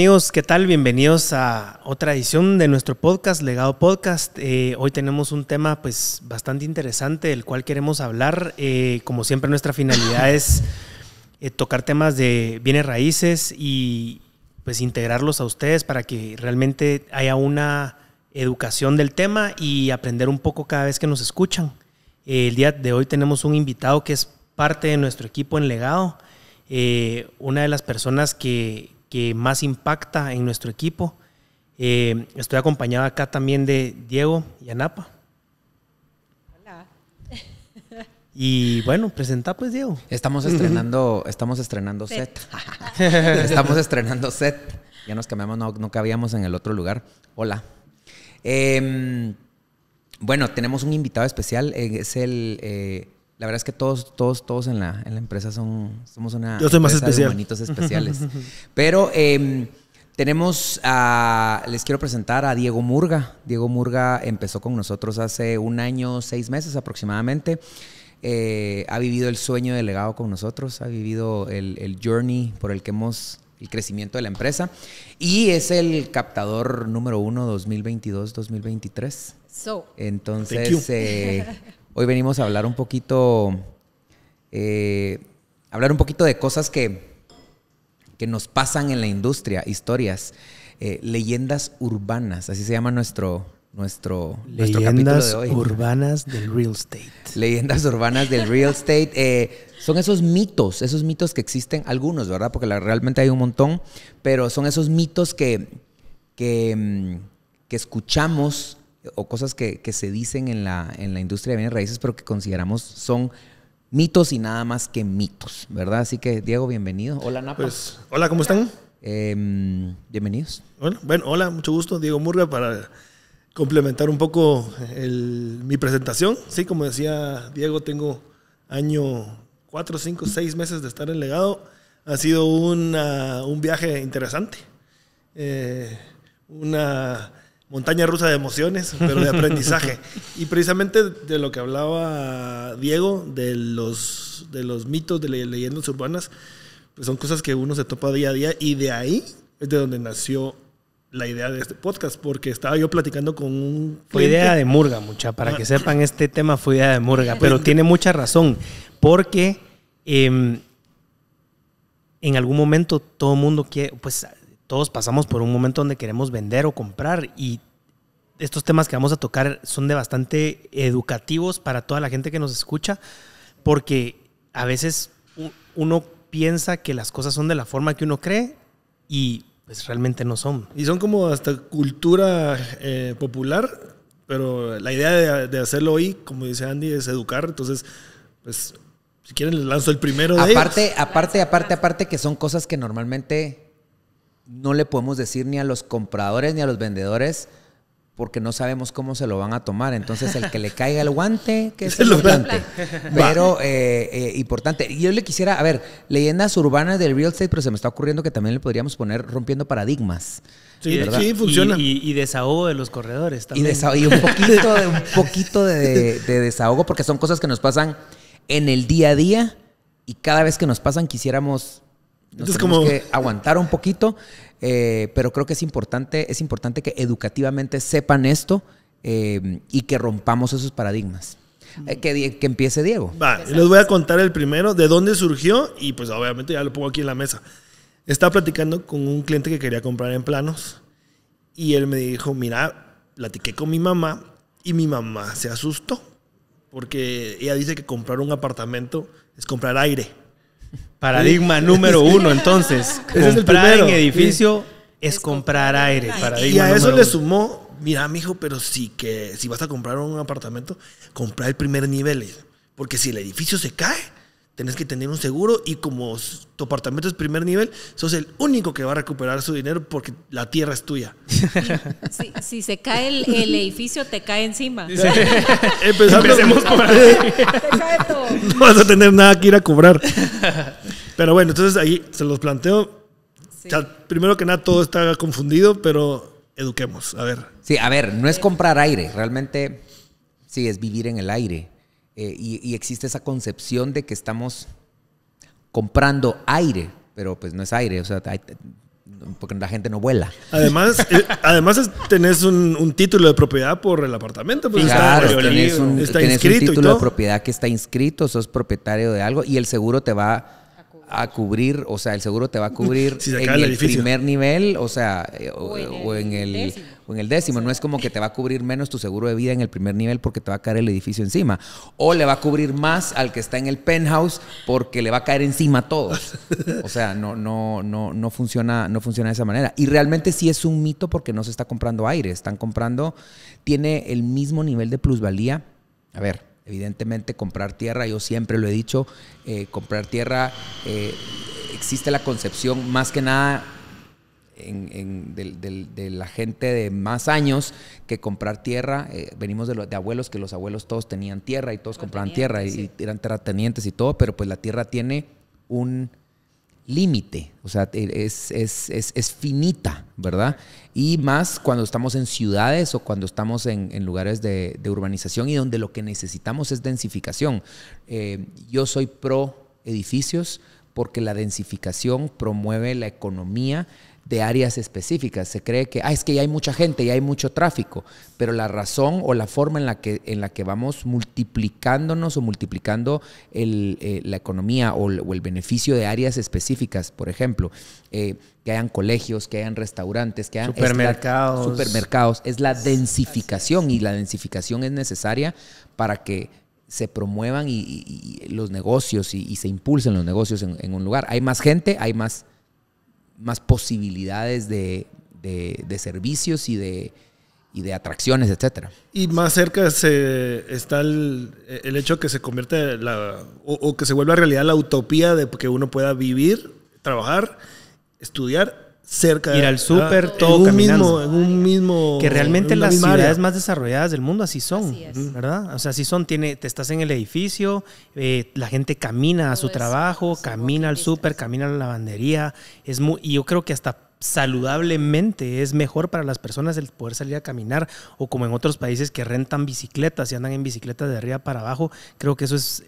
amigos? ¿Qué tal? Bienvenidos a otra edición de nuestro podcast, Legado Podcast. Eh, hoy tenemos un tema pues bastante interesante del cual queremos hablar. Eh, como siempre nuestra finalidad es eh, tocar temas de bienes raíces y pues integrarlos a ustedes para que realmente haya una educación del tema y aprender un poco cada vez que nos escuchan. el día de hoy tenemos un invitado que es parte de nuestro equipo en Legado. una de las personas que, que más impacta en nuestro equipo. Eh, estoy acompañada acá también de Diego y Anapa. Hola. Y bueno, presenta pues Diego. Estamos estrenando, estamos estrenando set. estamos estrenando set. Ya nos cambiamos, no, cabíamos en el otro lugar. Hola. Em, bueno, tenemos un invitado especial. Eh, es el eh, la verdad es que todos, todos, todos en la, empresa son, somos una Yo de especiales. Pero em, tenemos a, les quiero presentar a Diego Murga. Diego Murga empezó con nosotros hace un año, seis meses aproximadamente. Eh, ha vivido el sueño legado con nosotros, ha vivido el, journey por el que hemos el crecimiento de la empresa. Y es el captador número uno 2022-2023. So. Entonces, eh, Hoy venimos a hablar un poquito, eh, hablar un poquito de cosas que, que nos pasan en la industria, historias, eh, leyendas urbanas, así se llama nuestro, nuestro, nuestro capítulo de hoy. Leyendas urbanas del real estate. Leyendas urbanas del real estate. Eh, son esos mitos, esos mitos que existen, algunos, ¿verdad? Porque realmente hay un montón, pero son esos mitos que, que, mm, que escuchamos o cosas que, se dicen en la, en la industria de bienes raíces, pero que consideramos son mitos y nada más que mitos, ¿verdad? Así que, Diego, bienvenido. Hola, Napa. Pues, hola, ¿cómo están? Em, bienvenidos. Bueno, hola, mucho gusto, Diego Murga, para complementar un poco el, mi presentación. Sí, como decía Diego, tengo año, cuatro, cinco, seis meses de estar en legado. Ha sido un viaje interesante, eh, una montaña rusa de emociones, pero de aprendizaje. y precisamente de lo que hablaba Diego, de los, de los mitos, de leyendas urbanas, pues son cosas que uno se topa día a día y de ahí es de donde nació la idea de este podcast, porque estaba yo platicando con un... Fue idea de Murga, mucha, para que sepan, este tema fue idea de Murga, pero tiene mucha razón, porque em, en algún momento todo el mundo quiere, pues todos pasamos por un momento donde queremos vender o comprar y estos temas que vamos a tocar son de bastante educativos para toda la gente que nos escucha, porque a veces uno piensa que las cosas son de la forma que uno cree y pues realmente no son. Y son como hasta cultura eh, popular, pero la idea de, hacerlo hoy, como dice Andy, es educar, entonces pues si quieren les lanzo el primero de aparte, Aparte, aparte, aparte que son cosas que normalmente no le podemos decir ni a los compradores ni a los vendedores porque no sabemos cómo se lo van a tomar. Entonces, el que le caiga el guante, que es importante. Pero, eh, eh, importante. Yo le quisiera, a ver, leyendas urbanas del real estate, pero se me está ocurriendo que también le podríamos poner rompiendo paradigmas. Sí, funciona. Y, desahogo de los corredores también. Y, un poquito, de, un poquito de desahogo, porque son cosas que nos pasan en el día a día y cada vez que nos pasan quisiéramos como... que aguantar un poquito, eh, pero creo que es importante, es importante que educativamente sepan esto eh, y que rompamos esos paradigmas. Mm. Eh, que, que, empiece Diego. Va, les voy a contar el primero, de dónde surgió y pues obviamente ya lo pongo aquí en la mesa. Estaba platicando con un cliente que quería comprar en planos y él me dijo, mira, platiqué con mi mamá y mi mamá se asustó porque ella dice que comprar un apartamento es comprar aire. Paradigma número uno, entonces. comprar en edificio es comprar aire. Paradigma y a eso le sumó, mira, mijo, pero sí que si vas a comprar un apartamento, comprar el primer nivel. Porque si el edificio se cae, tenés que tener un seguro y como tu apartamento es primer nivel, sos el único que va a recuperar su dinero porque la tierra es tuya. Si, se cae el, edificio, te cae encima. por ahí. Te cae No vas a tener nada que ir a cobrar. Pero bueno, entonces ahí se los planteo. primero que nada, todo está confundido, pero eduquemos. A ver. Sí, a ver, no es comprar aire. Realmente, sí, es vivir en el aire. Eh, y, existe esa concepción de que estamos comprando aire, pero pues no es aire, o sea, porque la gente no vuela. Además, eh, además tenés un, título de propiedad por el apartamento. Pues claro, tenés, un, título de propiedad que está inscrito, sos propietario de algo y el seguro te va a cubrir, o sea, el seguro te va a cubrir en el, primer nivel, o sea, eh, o, en el en el décimo. No es como que te va a cubrir menos tu seguro de vida en el primer nivel porque te va a caer el edificio encima. O le va a cubrir más al que está en el penthouse porque le va a caer encima a todos. O sea, no, no, no, no funciona, no funciona de esa manera. Y realmente sí es un mito porque no se está comprando aire. Están comprando, tiene el mismo nivel de plusvalía. A ver, Evidentemente, comprar tierra, yo siempre lo he dicho, eh, comprar tierra, eh, existe la concepción más que nada de la gente de más años que comprar tierra. Eh, venimos de, abuelos que los abuelos todos tenían tierra y todos compraban tierra y, eran terratenientes y todo, pero pues la tierra tiene un límite, o sea, e, es, finita, ¿verdad? Y más cuando estamos en ciudades o cuando estamos en, lugares de, urbanización y donde lo que necesitamos es densificación. Eh, yo soy pro edificios porque la densificación promueve la economía, de áreas específicas. Se cree que, ah, es que ya hay mucha gente, ya hay mucho tráfico, pero la razón o la forma en la que, en la que vamos multiplicándonos o multiplicando eh, la economía o, el beneficio de áreas específicas, por ejemplo, eh, que hayan colegios, que hayan restaurantes, que hayan supermercados. Es la, supermercados, es la densificación y la densificación es necesaria para que se promuevan los negocios y, se impulsen los negocios en, un lugar. Hay más gente, hay más más posibilidades de, servicios y de, y de atracciones, etcétera. Y más cerca se, está el, hecho que se convierte o, que se vuelva realidad la utopía de que uno pueda vivir, trabajar, estudiar cerca. Ir al súper, ah, todo caminando. en un mismo... Que realmente las ciudades más desarrolladas del mundo así son, ¿verdad? O sea, así son, tiene, te estás en el edificio, eh, la gente camina a su trabajo, camina al súper, camina a la lavandería, es y yo creo que hasta saludablemente es mejor para las personas el poder salir a caminar o como en otros países que rentan bicicletas y andan en bicicleta de arriba para abajo, creo que eso es...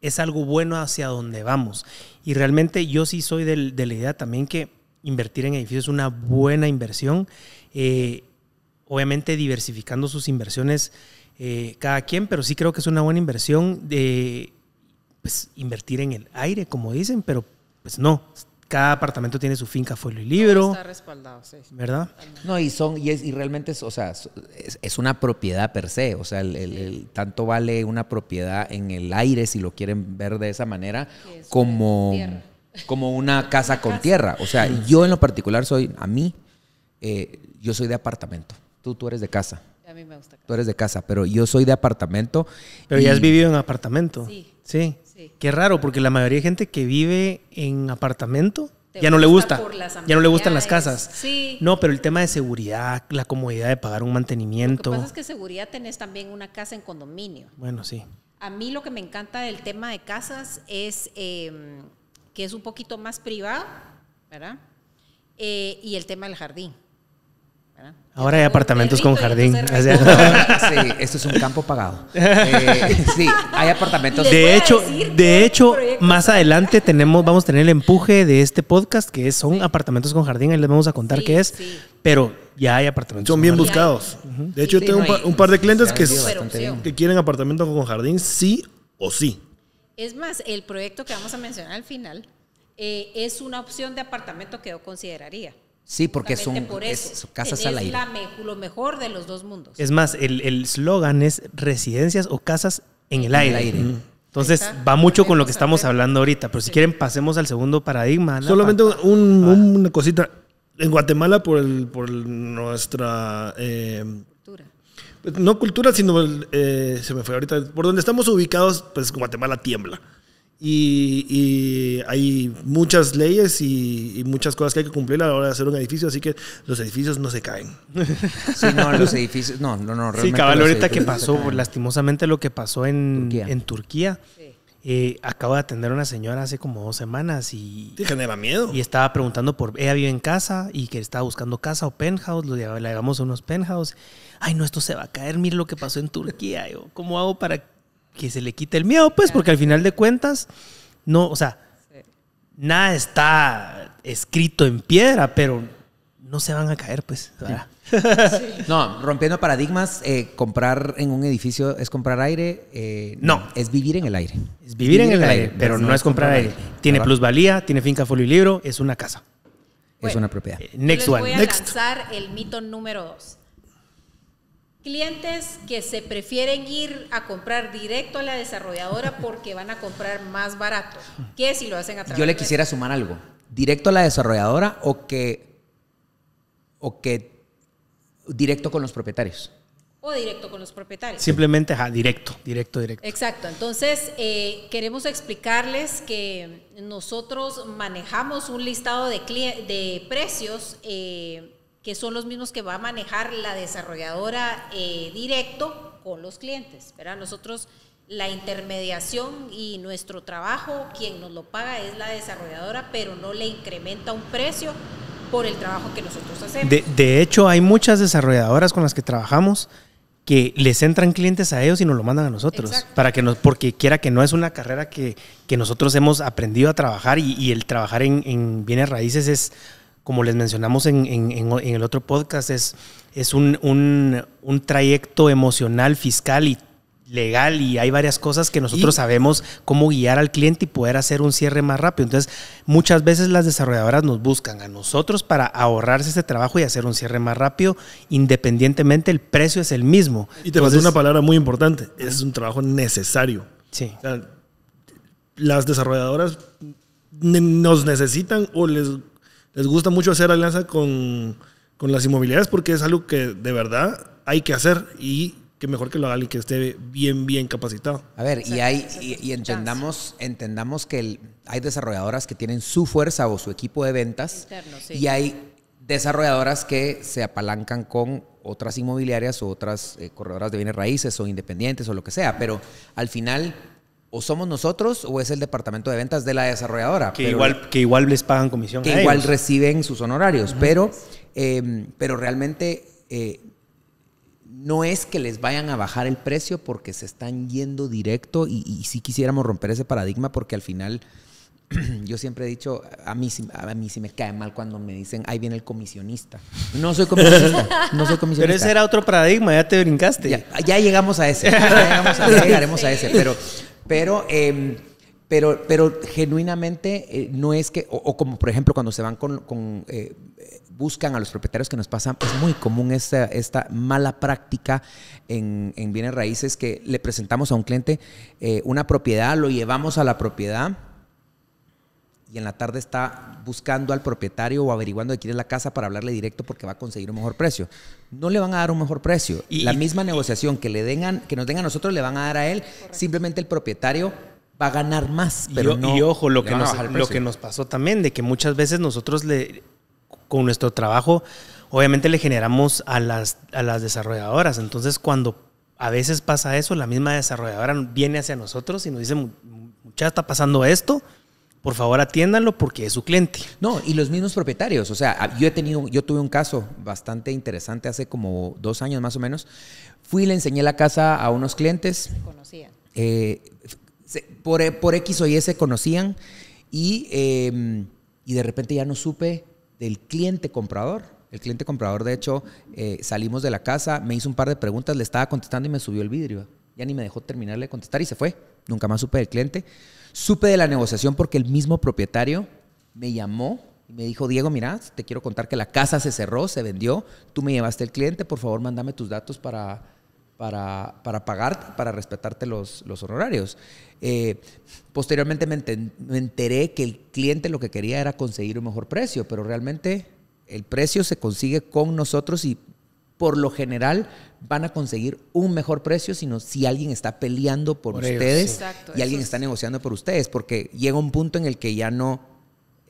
es algo bueno hacia donde vamos. Y realmente yo sí soy de la idea también que invertir en edificios es una buena inversión. Eh, obviamente diversificando sus inversiones eh, cada quien, pero sí creo que es una buena inversión de pues, invertir en el aire, como dicen, pero pues no. Cada apartamento tiene su finca folio y libro. Está respaldado, sí. ¿Verdad? No, y son, y, es, y realmente es, o sea, es, una propiedad per se. O sea, el, tanto vale una propiedad en el aire, si lo quieren ver de esa manera, como como una casa con tierra. O sea, yo en lo particular soy, a mí, eh, yo soy de apartamento. Tú, tú eres de casa. A mí me gusta. Casa. Tú eres de casa, pero yo soy de apartamento. Pero ya has vivido en apartamento. Sí. sí. Qué raro, porque la mayoría de gente que vive en apartamento ya no le gusta. Ya no le gustan las casas. Sí. No, pero el tema de seguridad, la comodidad de pagar un mantenimiento. Lo que pasa es que seguridad tenés también una casa en condominio. Bueno, sí. A mí lo que me encanta del tema de casas es. Em, que es un poquito más privado, ¿verdad? Eh, y el tema del jardín. Ahora hay apartamentos con jardín. Sí, esto es un campo pagado. Eh, sí, hay apartamentos. De hecho, de hecho, más adelante tenemos, vamos a tener el empuje de este podcast que son apartamentos con jardín. Ahí les vamos a contar qué es. Pero ya hay apartamentos. Son bien buscados. De hecho, yo tengo un, par, de clientes que, que quieren apartamentos con jardín, sí o sí. Es más, el proyecto que vamos a mencionar al final eh, es una opción de apartamento que yo consideraría. Sí, porque son es, casas al aire. La lo mejor de los dos mundos. Es más, el eslogan es residencias o casas en el aire. Entonces va mucho con lo que estamos hablando ahorita, pero si quieren pasemos al segundo paradigma. Solamente ah. una cosita. En Guatemala, por, el, por nuestra eh, no cultura, sino, eh, se me fue ahorita, por donde estamos ubicados, pues Guatemala tiembla. Y, hay muchas leyes y, muchas cosas que hay que cumplir a la hora de hacer un edificio, así que los edificios no se caen. Sí, no, los edificios, no, no, no. Realmente sí, cabal, ahorita que pasó, lastimosamente lo que pasó en Turquía, en Turquía eh, acabo de atender a una señora hace como dos semanas y... Te miedo. Y estaba preguntando por... Ella vive en casa y que estaba buscando casa o penthouse, lo llevamos, le unos penthouse. Ay, no, esto se va a caer, mire lo que pasó en Turquía. ¿Cómo hago para que se le quite el miedo? Pues porque al final de cuentas, no, o sea, nada está escrito en piedra, pero no se van a caer, pues. No, rompiendo paradigmas, eh, comprar en un edificio es comprar aire. Eh, no. Es vivir en el aire. Es vivir, en, el, aire, pero no, es comprar, aire. Tiene plusvalía, tiene finca, folio y libro, es una casa. es una propiedad. Eh, next one. voy a lanzar el mito número dos. Clientes que se prefieren ir a comprar directo a la desarrolladora porque van a comprar más barato ¿Qué si lo hacen a través Yo le quisiera sumar algo. Directo a la desarrolladora o que, o que directo con los propietarios. O directo con los propietarios. Simplemente, directo, directo, directo. Exacto. Entonces, eh, queremos explicarles que nosotros manejamos un listado de, precios eh, que son los mismos que va a manejar la desarrolladora eh, directo con los clientes. ¿verdad? Nosotros, la intermediación y nuestro trabajo, quien nos lo paga es la desarrolladora, pero no le incrementa un precio por el trabajo que nosotros hacemos. De, hecho, hay muchas desarrolladoras con las que trabajamos que les entran clientes a ellos y nos lo mandan a nosotros, para que nos, porque quiera que no es una carrera que, nosotros hemos aprendido a trabajar y, el trabajar en, bienes raíces es como les mencionamos en, en, el otro podcast, es, es un, trayecto emocional, fiscal y legal y hay varias cosas que nosotros sabemos cómo guiar al cliente y poder hacer un cierre más rápido. Entonces, muchas veces las desarrolladoras nos buscan a nosotros para ahorrarse ese trabajo y hacer un cierre más rápido, independientemente el precio es el mismo. Y te una palabra muy importante, es un trabajo necesario. Sí. las desarrolladoras nos necesitan o les, les gusta mucho hacer alianza con, con las inmobiliarias porque es algo que de verdad hay que hacer y que mejor que lo haga alguien que esté bien, bien capacitado. A ver, y, hay, y, entendamos, entendamos que hay desarrolladoras que tienen su fuerza o su equipo de ventas y hay desarrolladoras que se apalancan con otras inmobiliarias o otras eh, corredoras de bienes raíces o independientes o lo que sea, pero al final o somos nosotros o es el departamento de ventas de la desarrolladora. Que, igual, que igual les pagan comisión. Que igual reciben sus honorarios, pero, em, pero realmente eh, no es que les vayan a bajar el precio porque se están yendo directo y, sí quisiéramos romper ese paradigma porque al final yo siempre he dicho, a mí, a mí sí me cae mal cuando me dicen, ahí viene el comisionista. No soy comisionista, no soy comisionista. Pero ese era otro paradigma, ya te brincaste. Ya, llegamos a ese, ya, llegaremos a ese, pero, pero, em, pero, pero genuinamente eh, no es que, o, como por ejemplo cuando se van con, eh, buscan a los propietarios que nos pasan, es muy común esta, esta mala práctica en, bienes raíces que le presentamos a un cliente eh, una propiedad, lo llevamos a la propiedad y en la tarde está buscando al propietario o averiguando de quién es la casa para hablarle directo porque va a conseguir un mejor precio. No le van a dar un mejor precio. la misma negociación que, le den que nos den a nosotros le van a dar a él. Simplemente el propietario va a ganar más. y, ojo, lo que, lo que nos pasó también, de que muchas veces nosotros le con nuestro trabajo, obviamente le generamos a las, desarrolladoras. Entonces, cuando a veces pasa eso, la misma desarrolladora viene hacia nosotros y nos dice, muchacha, está pasando esto, por favor atiéndanlo porque es su cliente. No, y los mismos propietarios, o sea, yo he tenido, yo tuve un caso bastante interesante hace como dos años más o menos, fui y le enseñé la casa a unos clientes. Conocían. Eh, por, X o Y se conocían y, em, y de repente ya no supe del cliente comprador. El cliente comprador, de hecho, eh, salimos de la casa, me hizo un par de preguntas, le estaba contestando y me subió el vidrio. Ya ni me dejó terminarle de contestar y se fue. Nunca más supe del cliente. Supe de la negociación porque el mismo propietario me llamó y me dijo, Diego, mira, te quiero contar que la casa se cerró, se vendió, tú me llevaste el cliente, por favor, mándame tus datos para para, para pagarte, para respetarte los, los honorarios. Eh, posteriormente me, enteré que el cliente lo que quería era conseguir un mejor precio, pero realmente el precio se consigue con nosotros y por lo general van a conseguir un mejor precio, sino si alguien está peleando por, ustedes y alguien está negociando por ustedes, porque llega un punto en el que ya no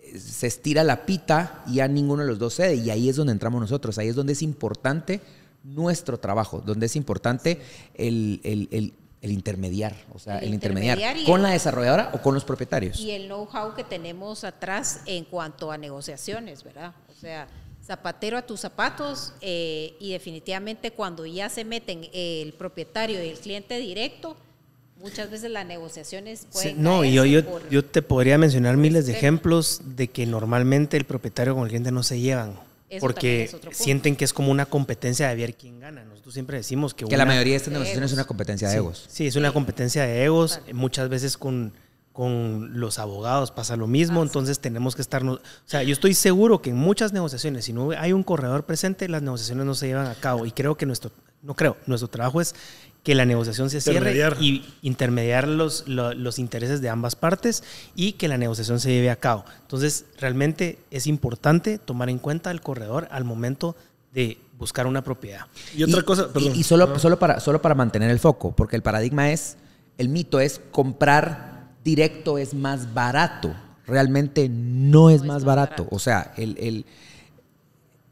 eh, se estira la pita y ya ninguno de los dos cede, y ahí es donde entramos nosotros, ahí es donde es importante nuestro trabajo, donde es importante el, el, intermediar, o sea, el, intermediar con la desarrolladora o con los propietarios. Y el know-how que tenemos atrás en cuanto a negociaciones, ¿verdad? O sea, zapatero a tus zapatos eh, y definitivamente cuando ya se meten el propietario y el cliente directo, muchas veces las negociaciones pueden... no, y yo, yo te podría mencionar miles de ejemplos de que normalmente el propietario con el cliente no se llevan porque sienten que es como una competencia de ver quién gana. Nosotros siempre decimos que... Que la mayoría de estas negociaciones es una competencia de egos. Sí, es una competencia de egos. Muchas veces con, con los abogados pasa lo mismo, entonces tenemos que estarnos, O sea, yo estoy seguro que en muchas negociaciones, si no hay un corredor presente, las negociaciones no se llevan a cabo. Y creo que nuestro... No creo, nuestro trabajo es que la negociación se cierre y intermediar los, los, intereses de ambas partes y que la negociación se lleve a cabo. Entonces, realmente es importante tomar en cuenta al corredor al momento de buscar una propiedad. Y otra cosa, Y, solo, ah. solo, para, solo para mantener el foco, porque el paradigma es, el mito es comprar directo es más barato. Realmente no es, más, barato. O sea, el,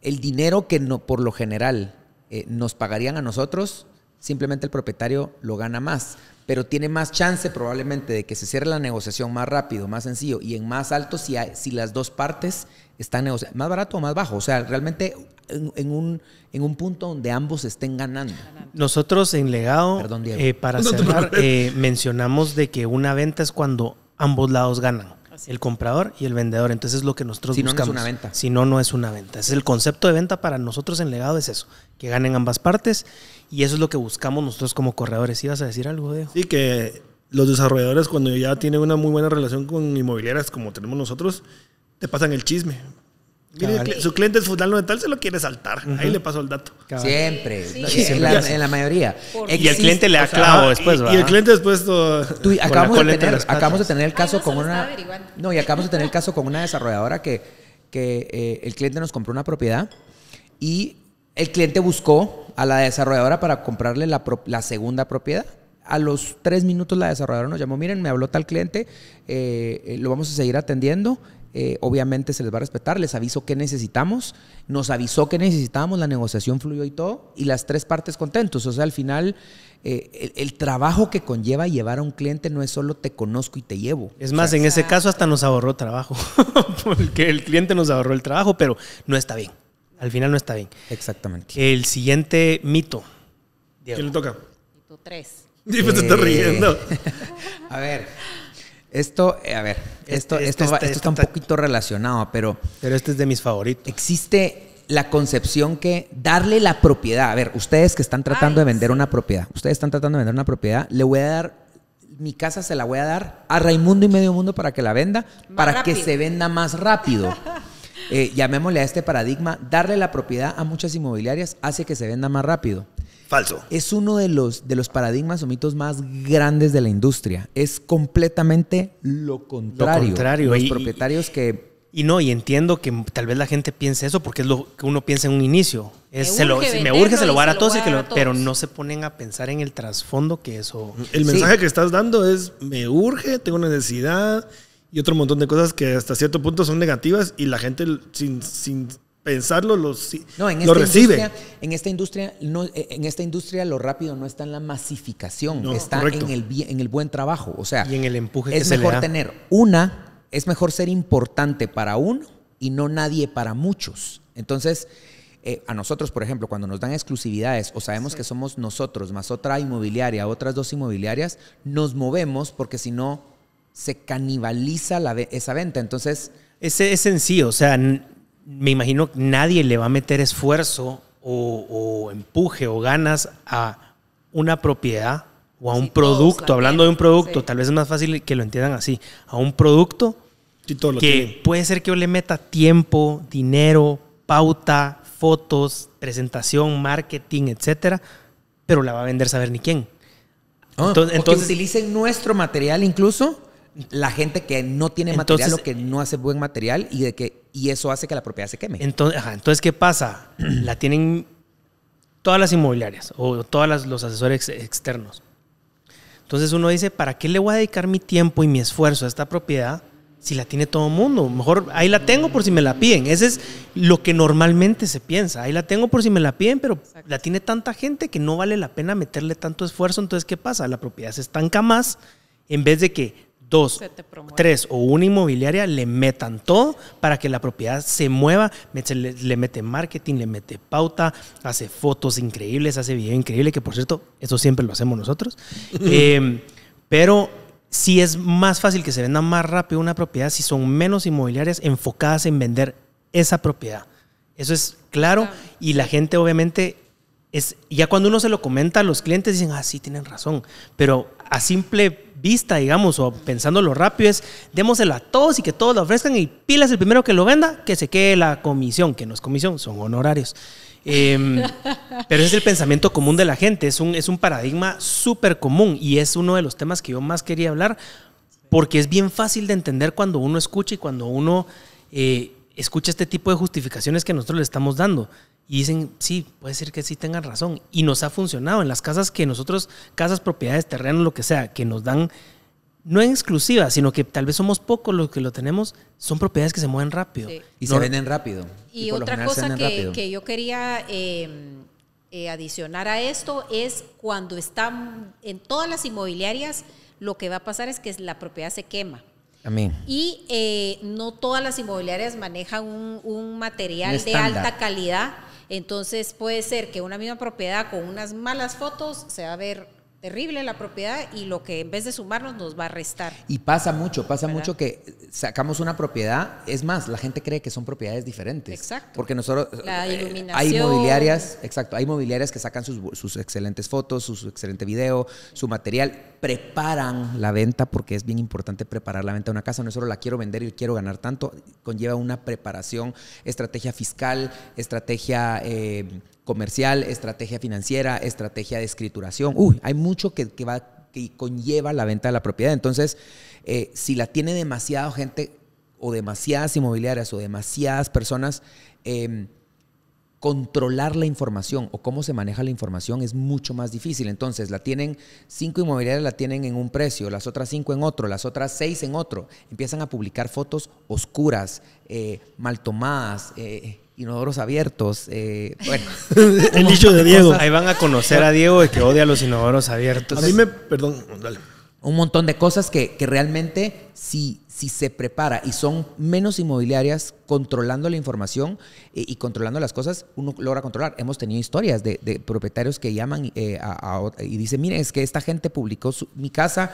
el, dinero que no, por lo general eh, nos pagarían a nosotros simplemente el propietario lo gana más, pero tiene más chance probablemente de que se cierre la negociación más rápido, más sencillo y en más alto si, si las dos partes están negociando, más barato o más bajo, o sea, realmente en, un, en un punto donde ambos estén ganando. Nosotros en legado, eh, para cerrar, eh, mencionamos de que una venta es cuando ambos lados ganan. El comprador y el vendedor. Entonces es lo que nosotros si No, no es una venta. Si no, no es una venta. Es el concepto de venta para nosotros en legado es eso, que ganen ambas partes y eso es lo que buscamos nosotros como corredores. ¿Ibas a decir algo, Diego? Sí, que los desarrolladores cuando ya tienen una muy buena relación con inmobiliarias como tenemos nosotros, te pasan el chisme. su cliente es fundamental, de se lo quiere saltar. Ahí le pasó el dato. Siempre. En, la, mayoría. y el cliente le da ah, después, ¿verdad? Y el cliente después... acabamos, de tener, el caso con una... No, y acabamos de tener el caso con una desarrolladora que, que eh, el cliente nos compró una propiedad y el cliente buscó a la desarrolladora para comprarle la, segunda propiedad a los tres minutos la desarrolladora nos llamó, miren, me habló tal cliente, eh, eh, lo vamos a seguir atendiendo. Eh, obviamente se les va a respetar, les aviso qué necesitamos, nos avisó qué necesitábamos, la negociación fluyó y todo, y las tres partes contentos. O sea, al final, el, trabajo que conlleva llevar a un cliente no es solo te conozco y te llevo. Es más, en ese caso hasta nos ahorró trabajo, porque el cliente nos ahorró el trabajo, pero no está bien al final no está bien. Exactamente. El siguiente mito. ¿Quién le toca? Mito 3. te estás eh, riendo. a ver, esto, eh, a ver, este, esto, este esto, está un poquito relacionado, pero... Pero este es de mis favoritos. Existe la concepción que darle la propiedad, a ver, ustedes que están tratando de vender una propiedad, ustedes están tratando de vender una propiedad, le voy a dar, mi casa se la voy a dar a Raimundo y Medio Mundo para que la venda, para que se venda más rápido. Eh, llamémosle a este paradigma, darle la propiedad a muchas inmobiliarias hace que se venda más rápido. Falso. Es uno de los, de los paradigmas o mitos más grandes de la industria. Es completamente lo contrario. Lo contrario. Los propietarios que... Y no, y entiendo que tal vez la gente piense eso porque es lo que uno piensa en un inicio. Es, me, urge, me se lo, va a, dar a todos, pero no se ponen a pensar en el trasfondo que eso... El mensaje que estás dando es, me urge, tengo necesidad, y otro montón de cosas que hasta cierto punto son negativas y la gente sin, pensarlo lo, lo recibe. En esta industria, eh, en esta industria lo rápido no está en la masificación, está en el, buen trabajo. O sea, y en el empuje es mejor tener una, es mejor ser importante para uno y no nadie para muchos. Entonces, eh, a nosotros, por ejemplo, cuando nos dan exclusividades o sabemos que somos nosotros más otra inmobiliaria, otras dos inmobiliarias, nos movemos porque si no se canibaliza la esa venta. Entonces... Ese es sencillo o sea, me imagino que nadie le va a meter esfuerzo o, empuje o ganas a una propiedad o a un producto, hablando de un producto, tal vez es más fácil que lo entiendan así, a un producto que puede ser que yo le meta tiempo, dinero, pauta, fotos, presentación, marketing, etcétera, pero la va a vender saber ni quién. Ah, entonces, utilicen nuestro material incluso la gente que no tiene material o que no hace buen material y, de que, y eso hace que la propiedad se queme. Entonces, entonces ¿qué pasa? la tienen todas las inmobiliarias o todos los asesores externos. Entonces uno dice, ¿para qué le voy a dedicar mi tiempo y mi esfuerzo a esta propiedad si la tiene todo el mundo? Mejor ahí la tengo por si me la piden. Ese es lo que normalmente se piensa. Ahí la tengo por si me la piden, pero la tiene tanta gente que no vale la pena meterle tanto esfuerzo. Entonces, ¿qué pasa? La propiedad se estanca más en vez de que dos, tres o una inmobiliaria le metan todo para que la propiedad se mueva, le, mete marketing, le mete pauta, hace fotos increíbles, hace video increíble, que por cierto, eso siempre lo hacemos nosotros. Em, pero si es más fácil que se venda más rápido una propiedad si son menos inmobiliarias enfocadas en vender esa propiedad. Eso es claro y la gente obviamente es ya cuando uno se lo comenta a los clientes dicen, ah, sí, tienen razón, pero a simple vista, digamos, o pensándolo rápido, es démoselo a todos y que todos lo ofrezcan y pilas el primero que lo venda, que se quede la comisión, que no es comisión, son honorarios. Em, pero es el pensamiento común de la gente, es un, es un paradigma súper común y es uno de los temas que yo más quería hablar porque es bien fácil de entender cuando uno escucha y cuando uno eh, escucha este tipo de justificaciones que nosotros le estamos dando. Y dicen, sí, puede ser que sí tengan razón. Y nos ha funcionado en las casas que nosotros, casas, propiedades, terrenos, lo que sea, que nos dan, no en exclusiva, sino que tal vez somos pocos los que lo tenemos, son propiedades que se mueven rápido. Y se venden rápido. Y, otra cosa que, yo quería em, eh, adicionar a esto es cuando están en todas las inmobiliarias, lo que va a pasar es que la propiedad se quema. Amén. Y eh, no todas las inmobiliarias manejan un, material de alta calidad entonces puede ser que una misma propiedad con unas malas fotos se va a ver terrible la propiedad y lo que en vez de sumarnos nos va a restar. Y pasa mucho, pasa mucho que sacamos una propiedad, es más, la gente cree que son propiedades diferentes. Exacto. Porque nosotros la eh, hay inmobiliarias, exacto, hay inmobiliarias que sacan sus, excelentes fotos, su, excelente video, su material, preparan la venta porque es bien importante preparar la venta de una casa, no solo la quiero vender y quiero ganar tanto, conlleva una preparación, estrategia fiscal, estrategia eh, comercial, estrategia financiera, estrategia de escrituración. Uy, hay mucho que, va que conlleva la venta de la propiedad. Entonces, eh, si la tiene demasiada gente o demasiadas inmobiliarias o demasiadas personas, em, controlar la información o cómo se maneja la información es mucho más difícil. Entonces, la tienen cinco inmobiliarias, la tienen en un precio, las otras cinco en otro, las otras seis en otro. Empiezan a publicar fotos oscuras, eh, mal tomadas, eh, inodoros abiertos. Eh, bueno, el dicho de Diego. Ahí van a conocer a Diego de que odia los inodoros abiertos. A mí me, perdón, Un montón de cosas que, que realmente si, si se prepara y son menos inmobiliarias controlando la información eh, y controlando las cosas, uno logra controlar. Hemos tenido historias de, propietarios que llaman eh, y dicen, miren, es que esta gente publicó mi casa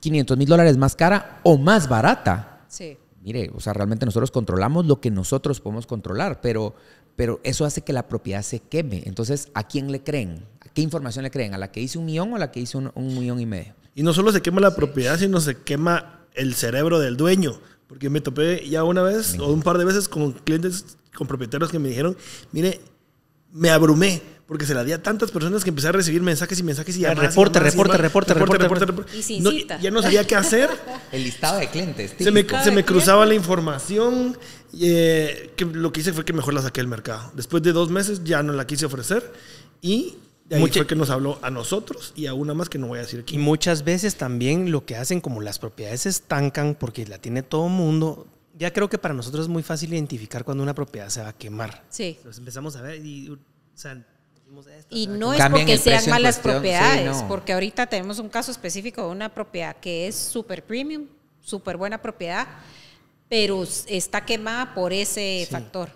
500 mil dólares más cara o más barata. Sí mire, o sea, realmente nosotros controlamos lo que nosotros podemos controlar, pero, pero eso hace que la propiedad se queme. Entonces, ¿a quién le creen? ¿A qué información le creen? ¿A la que hizo un millón o a la que hizo un, millón y medio? Y no solo se quema la propiedad, sino se quema el cerebro del dueño. Porque me topé ya una vez o un par de veces con clientes, con propietarios que me dijeron, mire, me abrumé porque se la di a tantas personas que empecé a recibir mensajes y mensajes y llamadas. Reporte, reporte, reporte, reporte, reporte, Y sin Ya no sabía qué hacer. El listado de clientes. Se me, cruzaba la información. Eh, que lo que hice fue que mejor la saqué del mercado. Después de dos meses ya no la quise ofrecer y de ahí fue que nos habló a nosotros y a una más que no voy a decir aquí. Y muchas veces también lo que hacen, como las propiedades se estancan porque la tiene todo mundo, ya creo que para nosotros es muy fácil identificar cuando una propiedad se va a quemar. Sí. Entonces empezamos a ver y, o sea, y no es porque sean malas propiedades, porque ahorita tenemos un caso específico de una propiedad que es super premium, super buena propiedad, pero está quemada por ese factor.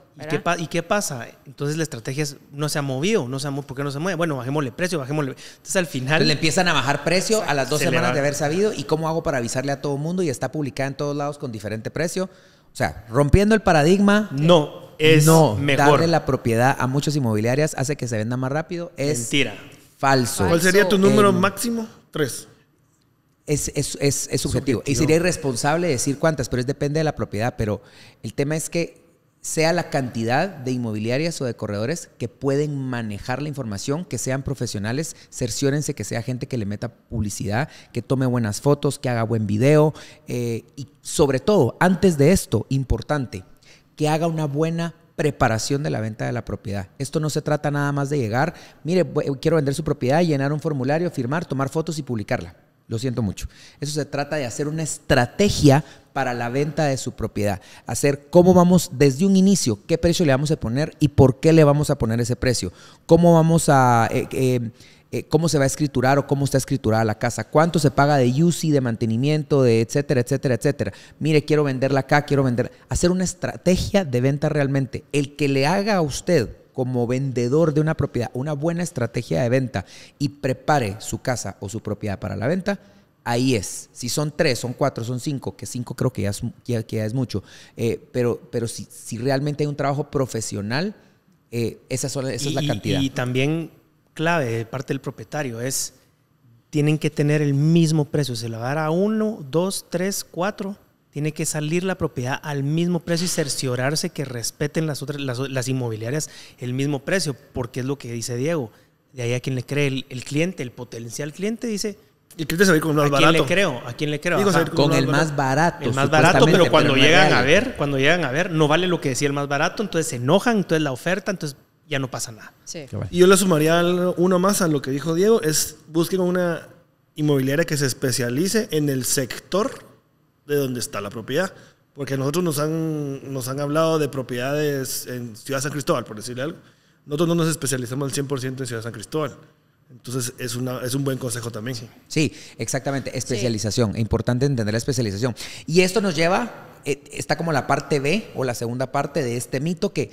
¿Y qué, pasa? Entonces la estrategia es, no se ha movido, no se ha ¿por qué no se mueve? Bueno, bajémosle precio, bajémosle. Entonces al final... Le empiezan a bajar precio a las dos semanas de haber sabido y cómo hago para avisarle a todo el mundo y está publicada en todos lados con diferente precio. O sea, rompiendo el paradigma. No, es no, Darle la propiedad a muchas inmobiliarias hace que se venda más rápido. Es Mentira. Falso. ¿Cuál sería tu número eh, máximo? Tres. Es, subjetivo. Y sería irresponsable decir cuántas, pero es depende de la propiedad. Pero el tema es que sea la cantidad de inmobiliarias o de corredores que pueden manejar la información, que sean profesionales, cerciórense que sea gente que le meta publicidad, que tome buenas fotos, que haga buen video eh, y sobre todo, antes de esto, importante, que haga una buena preparación de la venta de la propiedad. Esto no se trata nada más de llegar, mire, eh, quiero vender su propiedad, llenar un formulario, firmar, tomar fotos y publicarla. Lo siento mucho. Eso se trata de hacer una estrategia para la venta de su propiedad. Hacer cómo vamos desde un inicio, qué precio le vamos a poner y por qué le vamos a poner ese precio. Cómo vamos a... Eh, eh, eh, cómo se va a escriturar o cómo está escriturada la casa, cuánto se paga de UCI, de mantenimiento, de etcétera, etcétera, etcétera. Mire, quiero venderla acá, quiero vender. Hacer una estrategia de venta realmente. El que le haga a usted como vendedor de una propiedad una buena estrategia de venta y prepare su casa o su propiedad para la venta, ahí es. Si son tres, son cuatro, son cinco, que cinco creo que ya es, mucho, eh, pero, pero si, si, realmente hay un trabajo profesional, eh, esa, es la cantidad. y también clave de parte del propietario es, tienen que tener el mismo precio. se lo dar a uno, dos, tres, cuatro, tiene que salir la propiedad al mismo precio y cerciorarse que respeten las otras las, inmobiliarias el mismo precio, porque es lo que dice Diego. De ahí a quien le cree el, cliente, el potencial cliente dice, a más quién le creo? ¿A quién le creo? con, el más barato. El más barato, pero cuando llegan a ver, cuando llegan a ver, no vale lo que decía el más barato, entonces se enojan, entonces la oferta, entonces ya no pasa nada. Y yo le sumaría uno más a lo que dijo Diego, es busquen una inmobiliaria que se especialice en el sector de donde está la propiedad. Porque nosotros nos han, nos han hablado de propiedades en Ciudad San Cristóbal, por decirle algo. Nosotros no nos especializamos al 100% en Ciudad San Cristóbal. Entonces es, una, es un buen consejo también. Sí, exactamente. Especialización. Importante entender la especialización. Y esto nos lleva eh, está como la parte B o la segunda parte de este mito que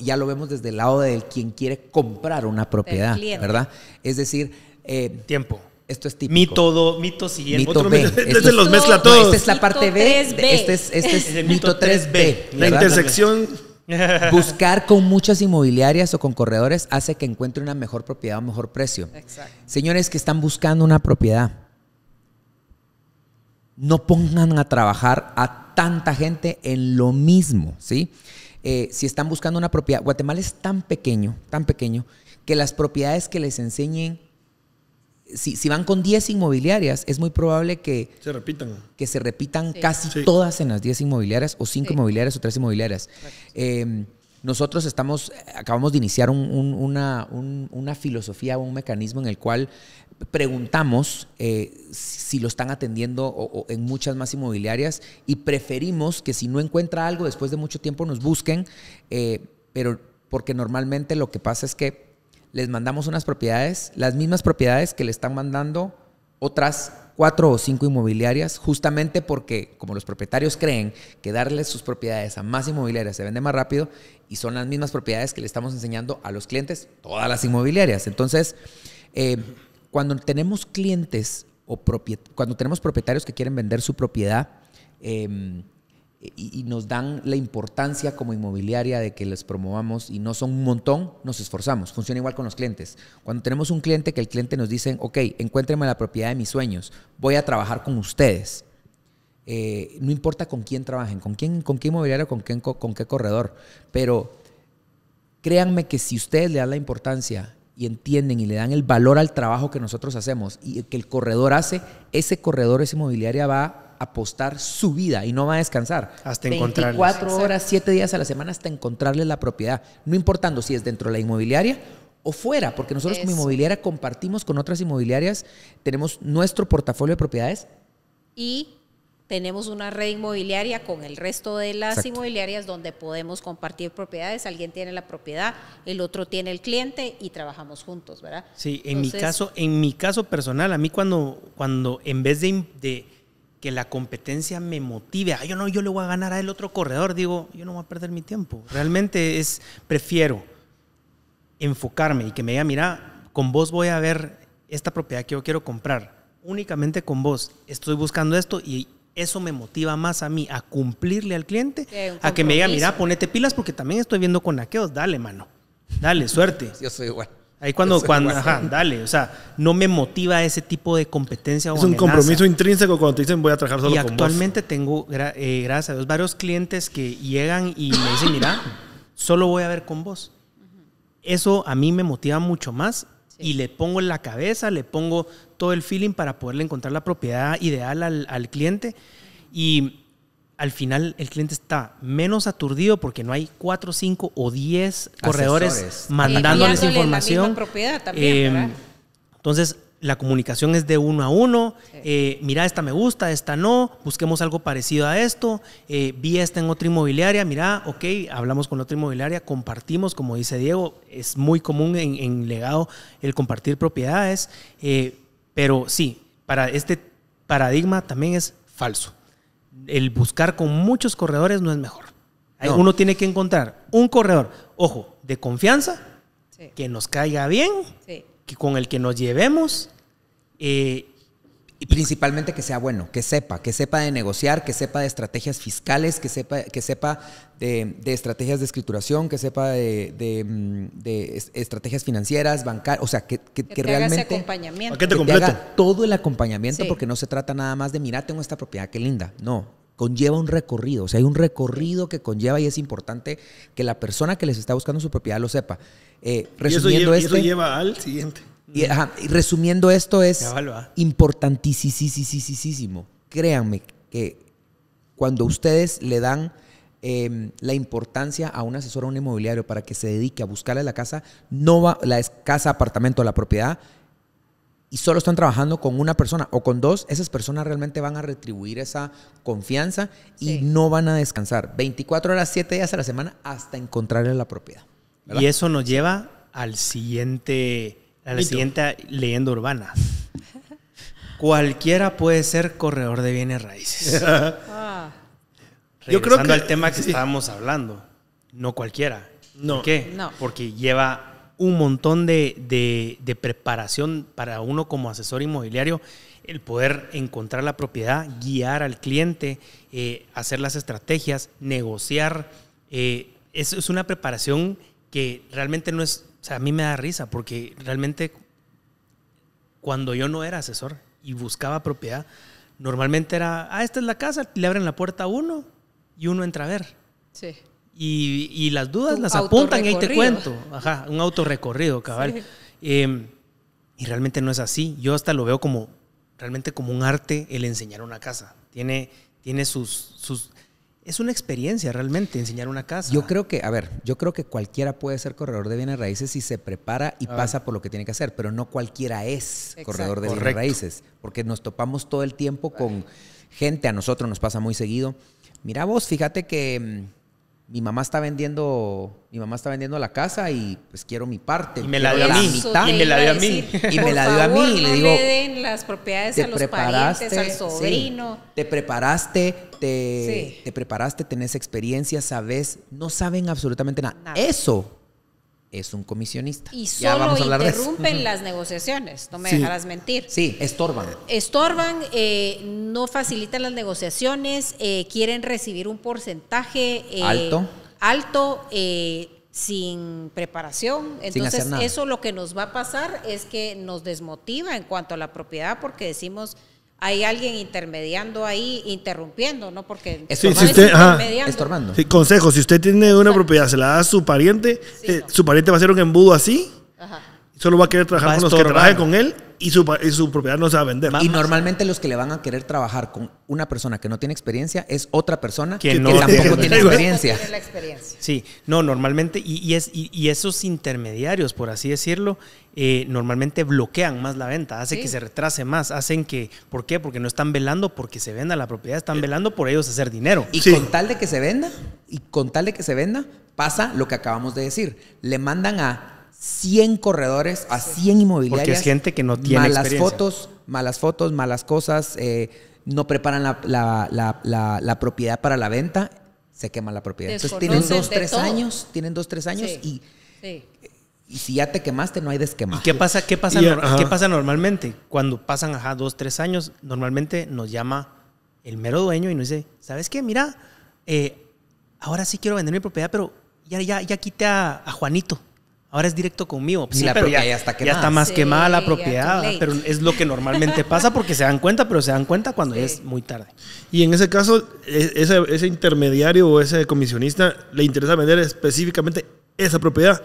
ya lo vemos desde el lado del quien quiere comprar una propiedad, ¿verdad? Es decir... Eh, Tiempo. Esto es típico. Mito, mito siguiente. este es, los esta es la parte B. Este es, este mito 3B. B, la intersección... Buscar con muchas inmobiliarias o con corredores hace que encuentre una mejor propiedad a mejor precio. Exacto. Señores que están buscando una propiedad, no pongan a trabajar a tanta gente en lo mismo, ¿sí? Eh, si están buscando una propiedad, Guatemala es tan pequeño, tan pequeño, que las propiedades que les enseñen, si, van con 10 inmobiliarias, es muy probable que se repitan, que se repitan casi todas en las 10 inmobiliarias, o 5 inmobiliarias o 3 inmobiliarias. Nosotros estamos, acabamos de iniciar una, filosofía o un mecanismo en el cual preguntamos eh, si lo están atendiendo o, en muchas más inmobiliarias y preferimos que si no encuentra algo después de mucho tiempo nos busquen, eh, pero porque normalmente lo que pasa es que les mandamos unas propiedades, las mismas propiedades que le están mandando otras cuatro o cinco inmobiliarias justamente porque como los propietarios creen que darles sus propiedades a más inmobiliarias se vende más rápido y son las mismas propiedades que le estamos enseñando a los clientes, todas las inmobiliarias. Entonces, eh, cuando tenemos clientes o cuando tenemos propietarios que quieren vender su propiedad, eh, y, nos dan la importancia como inmobiliaria de que les promovamos y no son un montón, nos esforzamos. Funciona igual con los clientes. Cuando tenemos un cliente que el cliente nos dice, ok, encuéntreme la propiedad de mis sueños, voy a trabajar con ustedes. Eh, no importa con quién trabajen, con quién, con qué inmobiliario, con, quién, con qué corredor, pero créanme que si ustedes le dan la importancia y entienden y le dan el valor al trabajo que nosotros hacemos y que el corredor hace, ese corredor, esa inmobiliaria va apostar su vida y no va a descansar. Hasta 24 cuatro horas, siete días a la semana hasta encontrarle la propiedad, no importando si es dentro de la inmobiliaria o fuera, porque nosotros como inmobiliaria compartimos con otras inmobiliarias, tenemos nuestro portafolio de propiedades. Y tenemos una red inmobiliaria con el resto de las inmobiliarias donde podemos compartir propiedades. Alguien tiene la propiedad, el otro tiene el cliente y trabajamos juntos, ¿verdad? Sí, en mi caso, en mi caso personal, a mí cuando, cuando en vez de que la competencia me motive. Ah, yo no, yo le voy a ganar a el otro corredor. Digo, yo no voy a perder mi tiempo. Realmente es, prefiero enfocarme y que me diga, mira, con vos voy a ver esta propiedad que yo quiero comprar. Únicamente con vos estoy buscando esto y eso me motiva más a mí a cumplirle al cliente, a que me diga, mira, ponete pilas porque también estoy viendo con aqueos. Dale, mano. Dale, suerte. Yo soy igual. Ahí cuando, cuando ajá, dale, o sea, no me motiva ese tipo de competencia. O es un compromiso intrínseco cuando te dicen voy a trabajar solo con vos. y actualmente tengo, eh, gracias a Dios, varios clientes que llegan y me dicen, mira, solo voy a ver con vos. Eso a mí me motiva mucho más y le pongo en la cabeza, le pongo todo el feeling para poderle encontrar la propiedad ideal al, al cliente. Y al final el cliente está menos aturdido porque no hay cuatro, cinco o diez corredores mandándoles información. Eh, entonces, la comunicación es de uno a uno. Eh, mira, esta me gusta, esta no. Busquemos algo parecido a esto. Eh, vi esta en otra inmobiliaria. Mira, ok, hablamos con otra inmobiliaria, compartimos, como dice Diego, es muy común en, legado el compartir propiedades. pero sí, para este paradigma también es falso el buscar con muchos corredores no es mejor. Uno tiene que encontrar un corredor, ojo, de confianza, que nos caiga bien, que con el que nos llevemos eh, y principalmente que sea bueno, que sepa, que sepa de negociar, que sepa de estrategias fiscales, que sepa, que sepa de, de estrategias de escrituración, que sepa de, mm, estrategias financieras, bancarias, o sea, que, que, que, realmente... Que te, que todo el acompañamiento, porque no se trata nada más de, mira, tengo esta propiedad, qué linda. No, conlleva un recorrido, o sea, hay un recorrido que conlleva y es importante que la persona que les está buscando su propiedad lo sepa. Eh, resumiendo esto y este lleva al siguiente. Y, resumiendo esto es importantísimo. Créanme que cuando ustedes le dan em, la importancia a un asesor o un inmobiliario para que se dedique a buscarle la casa, no va, la casa, apartamento, la propiedad, y solo están trabajando con una persona o con dos, esas personas realmente van a retribuir esa confianza y no van a descansar 24 horas, 7 días a la semana hasta encontrarle la propiedad. Y eso nos lleva al siguiente la siguiente leyenda urbana. Cualquiera puede ser corredor de bienes raíces. Ah. Yo creo que al tema que estábamos hablando, no cualquiera. No. ¿Por qué? No. Porque lleva un montón de, preparación para uno como asesor inmobiliario el poder encontrar la propiedad, guiar al cliente, eh, hacer las estrategias, negociar. Eh, es, una preparación que realmente no es o sea, a mí me da risa porque realmente cuando yo no era asesor y buscaba propiedad, normalmente era, ah, esta es la casa, le abren la puerta a uno y uno entra a ver. Sí. Y, las dudas las apuntan y ahí te cuento. Ajá, un autorrecorrido, cabal. Em, y realmente no es así. Yo hasta lo veo como, realmente como un arte el enseñar una casa. Tiene, tiene sus es una experiencia realmente enseñar una casa. Yo creo que, a ver, yo creo que cualquiera puede ser corredor de bienes raíces si se prepara y ah. pasa por lo que tiene que hacer, pero no cualquiera es corredor de bienes raíces, porque nos topamos todo el tiempo con gente, a nosotros nos pasa muy seguido. Mira vos, fíjate que mm, mi mamá está vendiendo, mi mamá está vendiendo la casa y pues quiero mi parte. Y me la dio a mí. Y me la dio a mí. Y me la dio a mí. Y le digo, le den las propiedades te a los preparaste, parientes, al sobrino. te preparaste, te, preparaste, tenés experiencia, sabes, no saben absolutamente nada. Eso es un comisionista. Y solo interrumpen las negociaciones, no me dejarás mentir. Sí, estorban. Estorban, eh, no facilitan las negociaciones, eh, quieren recibir un porcentaje eh, alto, alto sin preparación. Entonces, eso lo que nos va a pasar es que nos desmotiva en cuanto a la propiedad porque decimos hay alguien intermediando ahí, interrumpiendo, ¿no? Porque sí, si usted, es estorbando. consejo, si usted tiene una propiedad, se la da a su pariente, eh, su pariente va a hacer un embudo así. Ajá solo va a querer trabajar con los que trabajen con él y su, propiedad no se va a vender. Y normalmente los que le van a querer trabajar con una persona que no tiene experiencia es otra persona que, tampoco tiene experiencia. Sí, no, normalmente, y, esos intermediarios, por así decirlo, eh, normalmente bloquean más la venta, hace que se retrase más, hacen que, ¿por qué? Porque no están velando porque se venda la propiedad, están eh, velando por ellos hacer dinero. Y con tal de que se venda, y con tal de que se venda, pasa lo que acabamos de decir, le mandan a 100 corredores a 100 inmobiliarias. Porque es gente que no tiene malas fotos, malas fotos, malas cosas, eh, no preparan la, propiedad para la venta, se quema la propiedad. Entonces tienen dos, tres años, tienen dos, tres años y, y si ya te quemaste, no hay desquemar. qué pasa, qué pasa, ¿qué pasa normalmente? Cuando pasan, ajá, dos, tres años, normalmente nos llama el mero dueño y nos dice, ¿sabes qué? Mira, eh, ahora sí quiero vender mi propiedad, pero ya, ya, ya quité a Juanito Ahora es directo conmigo. la pero ya, está más que quemada la propiedad, pero es lo que normalmente pasa porque se dan cuenta, pero se dan cuenta cuando es muy tarde. Y en ese caso, e, ese, intermediario o ese comisionista le interesa vender específicamente esa propiedad.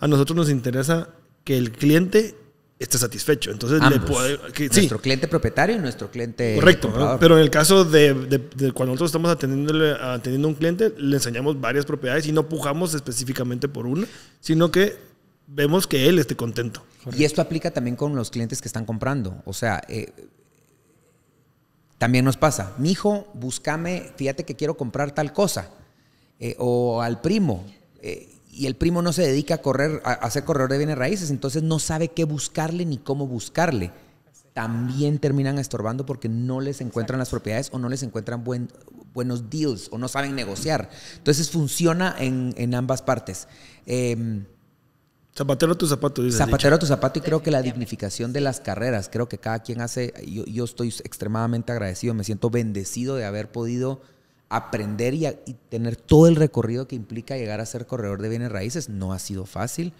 A nosotros nos interesa que el cliente esté satisfecho. Entonces, nuestro cliente propietario y nuestro cliente. Correcto, pero en el caso de, cuando nosotros estamos atendiendo, atendiendo a un cliente, le enseñamos varias propiedades y no pujamos específicamente por una, sino que vemos que él esté contento. Y esto aplica también con los clientes que están comprando. O sea, eh, también nos pasa, mi hijo, búscame, fíjate que quiero comprar tal cosa. Eh, o al primo. Eh, y el primo no se dedica a correr, a, ser corredor de bienes raíces, entonces no sabe qué buscarle ni cómo buscarle. También terminan estorbando porque no les encuentran las propiedades o no les encuentran buenos deals o no saben negociar. Entonces funciona en, en ambas partes. Em, Zapatero a tu zapato, Zapatero a tu zapato y creo que la dignificación de las carreras, creo que cada quien hace, yo, estoy extremadamente agradecido, me siento bendecido de haber podido aprender y, tener todo el recorrido que implica llegar a ser corredor de bienes raíces. No ha sido fácil.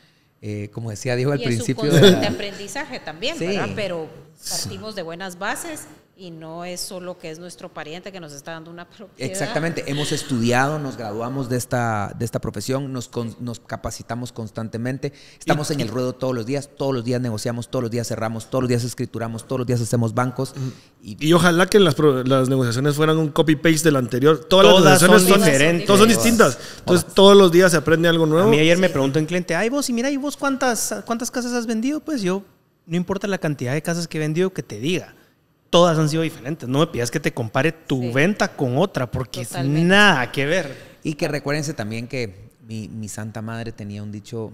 Eh, como decía Diego al y principio. Es un de aprendizaje también, ¿verdad? Pero partimos de buenas bases y no es solo que es nuestro pariente que nos está dando una propiedad. Exactamente, hemos estudiado, nos graduamos de esta, de esta profesión, nos, nos capacitamos constantemente, estamos en el ruedo todos los días, todos los días negociamos, todos los días cerramos, todos los días escrituramos, todos los días hacemos bancos. Y, ojalá que las, las, negociaciones fueran un copy-paste del anterior. Todas, las negociaciones son, diferentes. Todas son distintas. Entonces todos los días se aprende algo nuevo. A mí ayer me preguntó un cliente, ay vos, y mira, ¿y vos cuántas, cuántas casas has vendido? Pues yo, no importa la cantidad de casas que he vendido, que te diga todas han sido diferentes. No me pidas que te compare tu venta con otra, porque es nada que ver. Y que recuérdense también que mi, santa madre tenía un dicho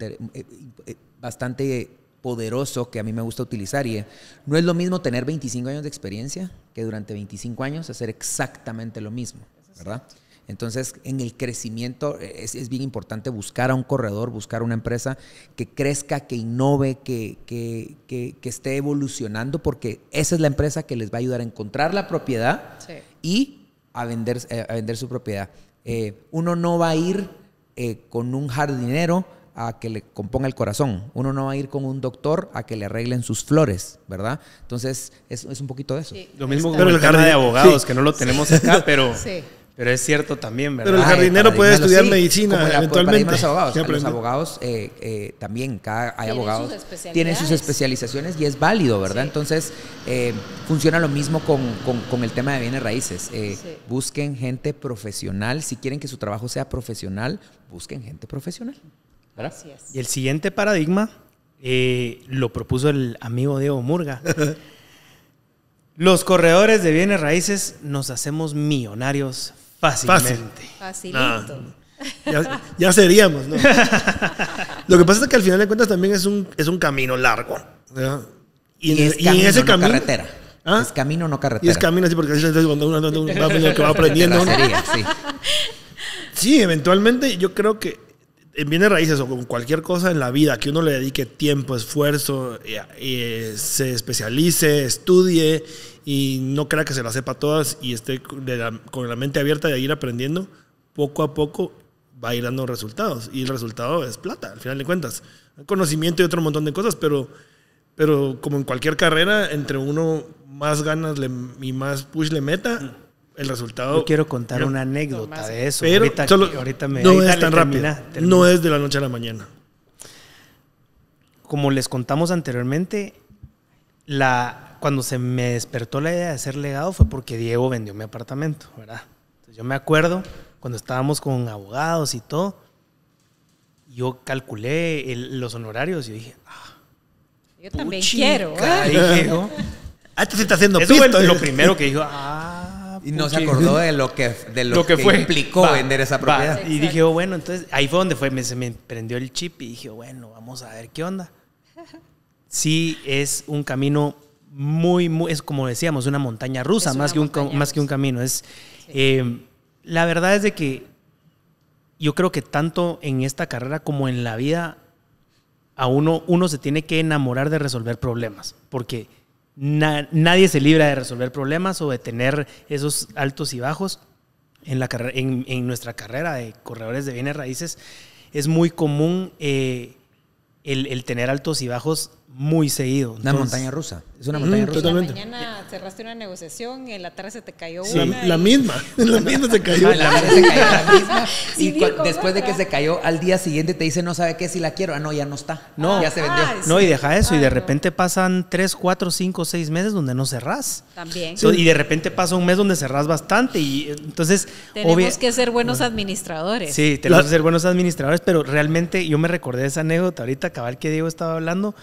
eh, eh, eh, bastante poderoso que a mí me gusta utilizar y no es lo mismo tener 25 años de experiencia que durante 25 años hacer exactamente lo mismo, ¿verdad? Entonces, en el crecimiento eh, es, bien importante buscar a un corredor, buscar una empresa que crezca, que innove, que, esté evolucionando, porque esa es la empresa que les va a ayudar a encontrar la propiedad y a vender, eh, a vender su propiedad. Eh, uno no va a ir con un jardinero a que le componga el corazón. Uno no va a ir con un doctor a que le arreglen sus flores, ¿verdad? Entonces, es, un poquito de eso. lo mismo este, con el tema de abogados, que no lo tenemos acá, pero pero es cierto también, ¿verdad? Pero el jardinero puede estudiar medicina eventualmente. los abogados, eh, eh, también, cada, hay abogados, sus tienen sus especializaciones y es válido, ¿verdad? Entonces, eh, funciona lo mismo con, el tema de bienes raíces. Busquen gente profesional, si quieren que su trabajo sea profesional, busquen gente profesional. gracias Y el siguiente paradigma lo propuso el amigo Diego Murga. Los corredores de bienes raíces nos hacemos millonarios Fácilmente. Fácil. Facilito. Ya, seríamos, ¿no? Lo que pasa es que al final de cuentas también es un, es un camino largo. Y, en, es camino, ese no camino. Carretera. ¿ah? Es camino, no carretera. Y es camino, sí, porque así es cuando uno, va, aprendiendo. sí. eventualmente yo creo que viene raíces o con cualquier cosa en la vida que uno le dedique tiempo, esfuerzo, eh, eh, se especialice, estudie y no crea que se las sepa todas y esté con la mente abierta de ir aprendiendo, poco a poco va a ir dando resultados y el resultado es plata, al final de cuentas. Conocimiento y otro montón de cosas, pero, pero como en cualquier carrera, entre uno más ganas y más push le meta, el resultado... Yo quiero contar una anécdota de eso. Pero ahorita, me... No es tan rápido. No es de la noche a la mañana. Como les contamos anteriormente, la, cuando se me despertó la idea de hacer legado fue porque Diego vendió mi apartamento, ¿verdad? yo me acuerdo cuando estábamos con abogados y todo, yo calculé los honorarios y dije, ah, yo también quiero. ¿eh? Dije, oh". ah, esto se está haciendo Eso Fue lo primero que dijo, ah. Y no se acordó de lo que, de lo, que, implicó vender esa propiedad. Y dije, oh, bueno, entonces ahí fue donde fue, me, se me prendió el chip y dije, oh, bueno, vamos a ver qué onda. Sí, es un camino muy, muy, es como decíamos, una montaña rusa, más, que un, más que un camino. Es, eh, la verdad es de que yo creo que tanto en esta carrera como en la vida, a uno, uno se tiene que enamorar de resolver problemas, porque nadie se libra de resolver problemas o de tener esos altos y bajos. En, la, nuestra carrera de corredores de bienes raíces es muy común eh, el tener altos y bajos muy seguido. una montaña rusa. Es una montaña rusa. Totalmente. La mañana cerraste una negociación, en la tarde se te cayó una. La, misma. En la misma se cayó. la misma. y después de que se cayó, al día siguiente te dice, no sabe qué, si la quiero. Ah, no, ya no está. No. ya se vendió. Ah, no, y deja eso. y de repente pasan tres cuatro cinco seis meses donde no cerrás. También. y de repente pasa un mes donde cerrás bastante. Y eh, entonces. Tenemos que ser buenos administradores. Sí, tenemos que ser buenos administradores, pero realmente yo me recordé esa anécdota ahorita, cabal que Diego estaba hablando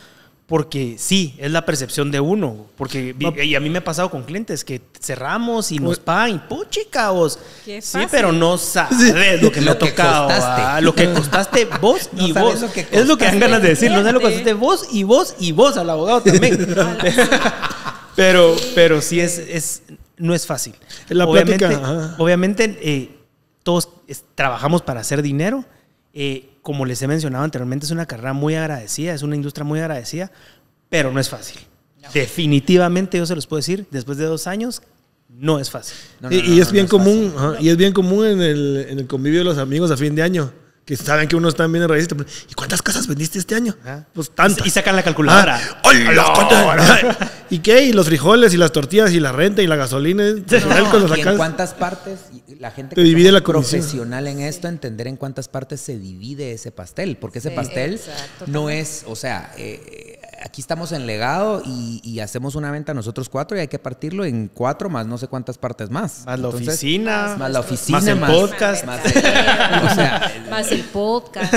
porque sí, es la percepción de uno. Porque y a mí me ha pasado con clientes que cerramos y nos pagan, puchi, cabos. Sí, pero no sabes lo que me ha tocado. Ah, lo que costaste vos y vos. es lo que dan ganas de decir, no sé lo que costaste vos y vos y vos al abogado también. pero, pero sí es, es, no es fácil. obviamente, obviamente eh, todos trabajamos para hacer dinero. Eh, como les he mencionado anteriormente, es una carrera muy agradecida, es una industria muy agradecida, pero no es fácil. Definitivamente yo se los puedo decir, después de dos años, no es fácil. y, es bien común, y es bien común en el, en el convivio de los amigos a fin de año que saben que uno está bien raíces. ¿Y cuántas casas vendiste este año? Ah. Pues tantas. Y sacan la calculadora. Ah, ¿Y qué? Y los frijoles, y las tortillas, y la renta, y la gasolina. ¿Y en cuántas partes la gente que te divide la profesional en esto, entender en cuántas partes se divide ese pastel? Porque ese pastel no es, o sea, eh, aquí estamos en legado y, hacemos una venta nosotros cuatro y hay que partirlo en cuatro más no sé cuántas partes más. Más la oficina. Más la oficina. Más el podcast. Más, el, o sea, podcast.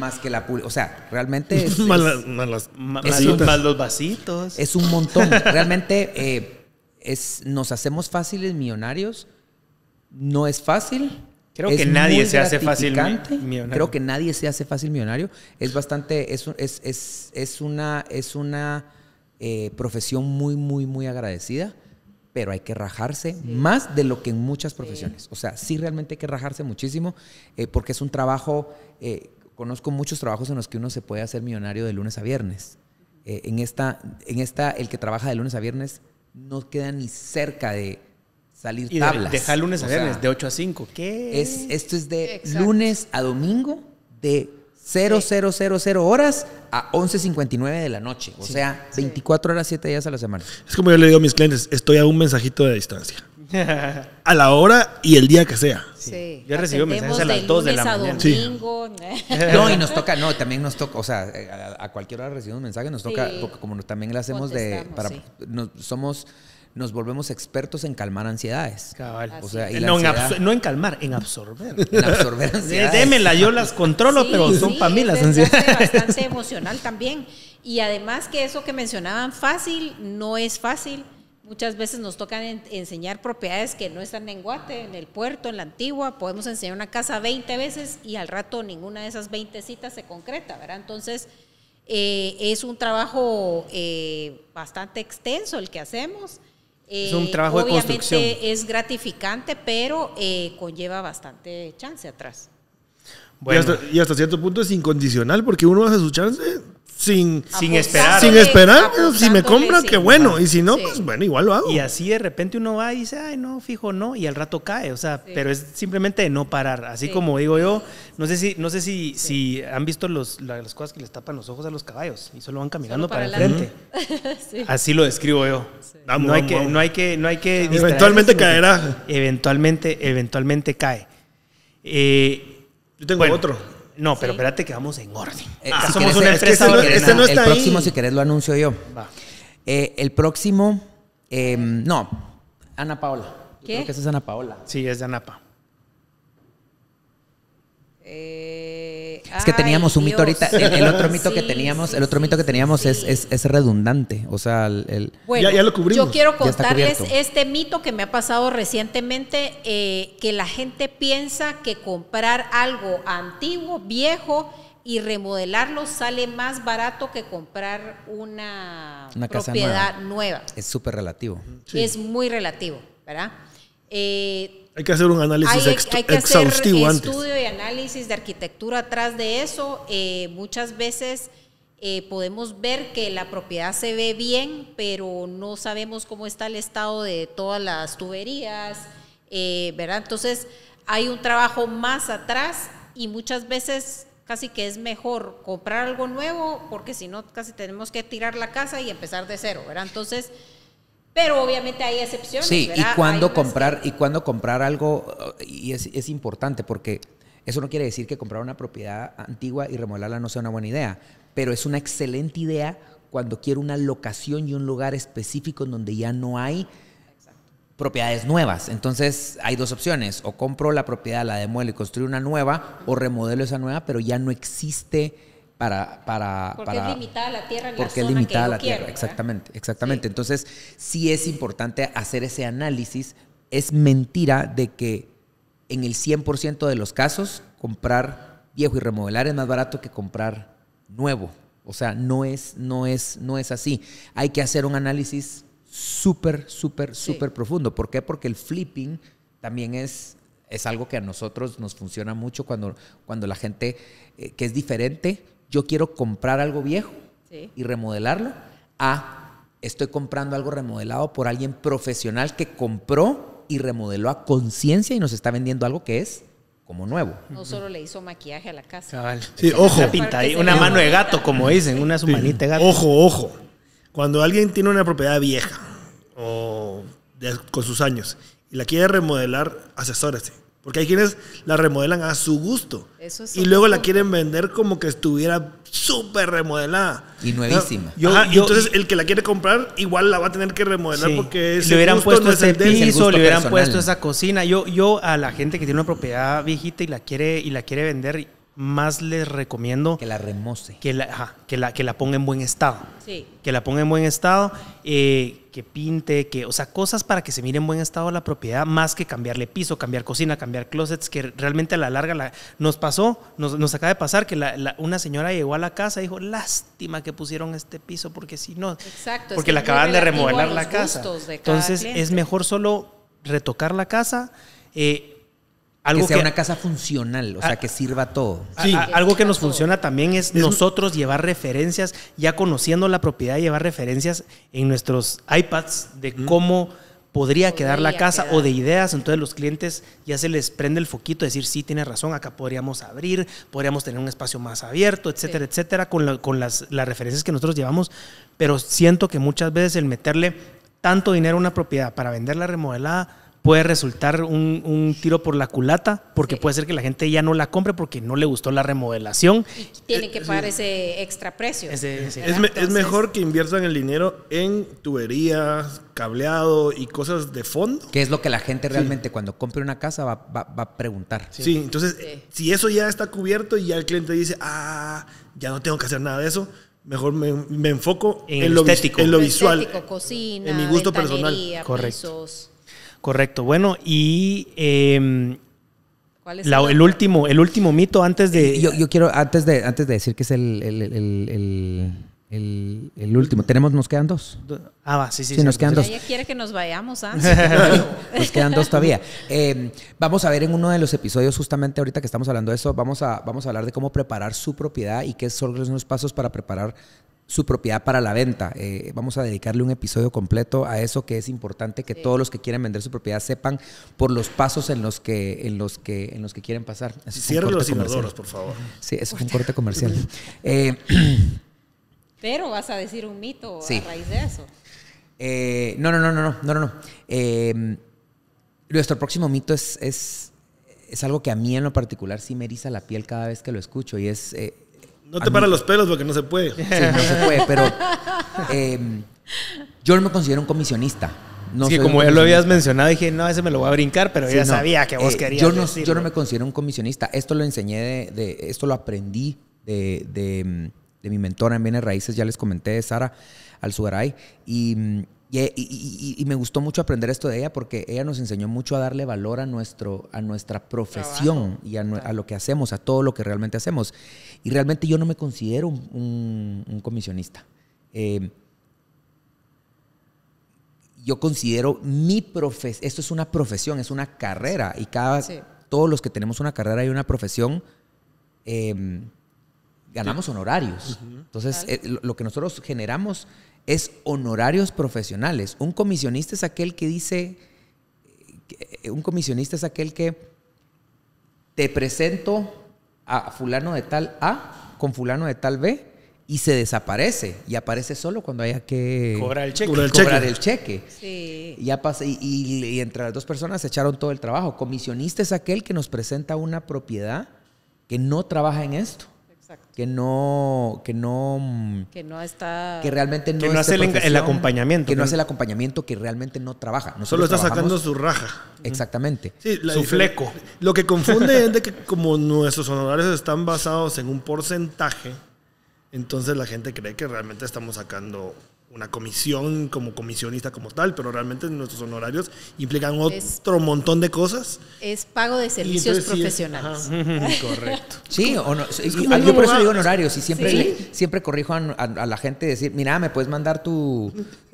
más, que la O sea, realmente... Es, más, los vasitos. Es un montón. Realmente eh, es, nos hacemos fáciles millonarios. No es fácil Creo que nadie se hace fácil millonario. Creo que nadie se hace fácil millonario. Es bastante, es, es, una, es una eh, profesión muy, muy, muy agradecida, pero hay que rajarse más de lo que en muchas profesiones. O sea, sí realmente hay que rajarse muchísimo eh, porque es un trabajo, eh, conozco muchos trabajos en los que uno se puede hacer millonario de lunes a viernes. en, esta, en esta, el que trabaja de lunes a viernes no queda ni cerca de salir y tablas. Dejar lunes a viernes, de 8 a 5. ¿Qué? Es, esto es de lunes a domingo, de 0000 horas a 11.59 de la noche. O sea, 24 horas, 7 días a la semana. Es como yo le digo a mis clientes, estoy a un mensajito de distancia. a la hora y el día que sea. Sí. Yo recibo mensajes a las 2 de la mañana. Domingo. no, y nos toca, no, también nos toca, o sea, eh, a, cualquier hora recibimos mensaje nos toca, como también lo hacemos de, para, nos, somos nos volvemos expertos en calmar ansiedades. no, en calmar, en absorber. Démela, yo las controlo, pero son para mí las ansiedades. bastante emocional también. Y además que eso que mencionaban fácil, no es fácil. Muchas veces nos tocan enseñar propiedades que no están en Guate, en el puerto, en la antigua. Podemos enseñar una casa 20 veces y al rato ninguna de esas 20 citas se concreta, ¿verdad? Entonces, eh, es un trabajo eh, bastante extenso el que hacemos es un trabajo de construcción. es gratificante, pero eh, conlleva bastante chance atrás. Y, hasta, y, hasta, cierto punto es incondicional, porque uno hace su chance, sin, sin esperar. Sin esperar, si me compran, qué bueno. Y si no, pues bueno, igual lo hago. Y así de repente uno va y dice, ay, no, fijo, no, y al rato cae. O sea, pero es simplemente de no parar. Así como digo yo, no sé si, no sé si, si han visto los, las cosas que les tapan los ojos a los caballos y solo van caminando para, el frente. Así lo describo yo. no, hay que, no hay que, no hay que, Eventualmente caerá. Eventualmente, eventualmente cae. Eh, yo tengo otro. No, pero espérate que vamos en orden. Eh, ah, somos una empresa. Es el próximo, si querés, lo anuncio yo. Va. Eh, el próximo, eh, no, Ana Paola. ¿Qué? creo que esa es Ana Paola. Sí, es de Anapa. Eh, es que teníamos un mito ahorita. El, otro mito que teníamos, el otro mito que teníamos es, redundante. O sea, el, ya, lo cubrimos. Yo quiero contarles este mito que me ha pasado recientemente, eh, que la gente piensa que comprar algo antiguo, viejo y remodelarlo sale más barato que comprar una, propiedad nueva. Es súper relativo. Es muy relativo, ¿verdad? Eh, hay que hacer un análisis exhaustivo antes. hay que exhaustivo hacer estudio y análisis de arquitectura atrás de eso. Eh, muchas veces eh, podemos ver que la propiedad se ve bien, pero no sabemos cómo está el estado de todas las tuberías, eh, ¿verdad? Entonces hay un trabajo más atrás y muchas veces casi que es mejor comprar algo nuevo porque si no casi tenemos que tirar la casa y empezar de cero, ¿verdad? Entonces pero obviamente hay excepciones. Sí, y cuándo comprar, y cuando comprar algo, y es, importante porque eso no quiere decir que comprar una propiedad antigua y remodelarla no sea una buena idea, pero es una excelente idea cuando quiero una locación y un lugar específico en donde ya no hay propiedades nuevas. Entonces hay dos opciones, o compro la propiedad, la demuelo y construyo una nueva, o remodelo esa nueva, pero ya no existe para... para porque es limitada la tierra porque limitada la tierra, exactamente, exactamente. Entonces, sí es importante hacer ese análisis. Es mentira de que en el 100% de los casos comprar viejo y remodelar es más barato que comprar nuevo. O sea, no es, no es, no es así. Hay que hacer un análisis súper, súper, súper profundo. ¿Por qué? Porque el flipping también es, es algo que a nosotros nos funciona mucho cuando, cuando la gente eh, que es diferente yo quiero comprar algo viejo y remodelarlo, a estoy comprando algo remodelado por alguien profesional que compró y remodeló a conciencia y nos está vendiendo algo que es como nuevo. No solo le hizo maquillaje a la casa. Sí, ojo. Una, pinta mano de gato, como dicen, una su manita de gato. Ojo, ojo. Cuando alguien tiene una propiedad vieja o con sus años y la quiere remodelar, asesórese. Porque hay quienes la remodelan a su gusto. Eso y luego la quieren vender como que estuviera súper remodelada. Y ah, nuevísima. y entonces el que la quiere comprar igual la va a tener que remodelar porque es... le hubieran puesto ese piso, le hubieran puesto esa cocina. Yo, yo a la gente que tiene una propiedad viejita y la quiere, y la quiere vender, más les recomiendo que la remoce Que la, que la, que la ponga en buen estado. Sí. Que la ponga en buen estado. Eh, que pinte, que, o sea, cosas para que se mire en buen estado la propiedad, más que cambiarle piso, cambiar cocina, cambiar closets, que realmente a la larga la, nos pasó, nos, acaba de pasar que una señora llegó a la casa y dijo, lástima que pusieron este piso, porque si no, porque le acaban de remodelar la casa. Entonces es mejor solo retocar la casa. Eh, algo que sea una casa funcional, o sea, ah, que sirva todo. Ah, ah, sí. algo que nos funciona también es, nosotros llevar referencias, ya conociendo la propiedad, llevar referencias en nuestros iPads de cómo podría, quedar la casa o de ideas. Entonces los clientes ya se les prende el foquito, de decir, sí, tiene razón, acá podríamos abrir, podríamos tener un espacio más abierto, etcétera, etcétera, con, con las, las referencias que nosotros llevamos. Pero siento que muchas veces el meterle tanto dinero a una propiedad para venderla remodelada puede resultar un, tiro por la culata, porque puede ser que la gente ya no la compre porque no le gustó la remodelación. Tiene que eh, pagar ese extra precio. Es, mejor que inviertan el dinero en tuberías, cableado y cosas de fondo. Que es lo que la gente realmente cuando compre una casa va, va, a preguntar. Sí, entonces si eso ya está cubierto y ya el cliente dice, ah, ya no tengo que hacer nada de eso, mejor me, enfoco en, lo, estético. en lo, visual. Estético, cocina, en mi gusto personal. Correcto. Correcto. Bueno, y em, ¿Cuál es el, último, el último mito antes de. Eh, yo, quiero, antes de, antes de decir que es el, el, último. Tenemos, nos quedan dos. Ah, va, sí, sí. sí, nos quiere que nos vayamos, ¿ah? nos quedan dos todavía. Em, vamos a ver en uno de los episodios, justamente ahorita que estamos hablando de eso, vamos a, vamos a hablar de cómo preparar su propiedad y qué son los pasos para preparar su propiedad para la venta. Eh, vamos a dedicarle un episodio completo a eso que es importante que todos los que quieren vender su propiedad sepan por los pasos en los que, en los que, en los que quieren pasar. Cierre los inodoros, por favor. Sí, eso es un corte comercial. Eh, Pero vas a decir un mito a raíz de eso. Eh, no, no, no, no, no, no, nuestro próximo mito es, es, es, algo que a mí en lo particular sí me eriza la piel cada vez que lo escucho y es no te para los pelos porque no se puede. no se puede, pero em, yo no me considero un comisionista. No sí, como ya lo habías mencionado, dije, no, ese me lo voy a brincar, pero ya sabía que vos eh, querías. Yo no, yo no me considero un comisionista. Esto lo enseñé, de, esto lo aprendí de, de, em, mi mentora en Bienes Raíces, ya les comenté, de Sara al mm, e, Y, y, y, me gustó mucho aprender esto de ella porque ella nos enseñó mucho a darle valor a, nuestro, a nuestra profesión y a, a lo que hacemos, a todo lo que realmente hacemos. Y realmente yo no me considero un, comisionista. Eh, yo considero mi profesión, esto es una profesión, es una carrera y cada, todos los que tenemos una carrera y una profesión, em, ganamos honorarios. Entonces, eh, lo que nosotros generamos es honorarios profesionales. Un comisionista es aquel que dice, eh, un comisionista es aquel que te presento a fulano de tal A con fulano de tal B y se desaparece y aparece solo cuando haya que cobrar el cheque. Ya pasa, y, y, entre las dos personas se echaron todo el trabajo. Comisionista es aquel que nos presenta una propiedad que no trabaja en esto que no que no que no está que realmente no, que no hace el, acompañamiento que, no hace el acompañamiento que realmente no trabaja solo está sacando su raja exactamente su fleco lo que confunde es de que como nuestros honorarios están basados en un porcentaje entonces la gente cree que realmente estamos sacando una comisión como comisionista como tal, pero realmente nuestros honorarios implican otro montón de cosas. Es pago de servicios profesionales. correcto. Sí, yo por eso digo honorarios y siempre, siempre corrijo a, la gente decir, mira, me puedes mandar tu,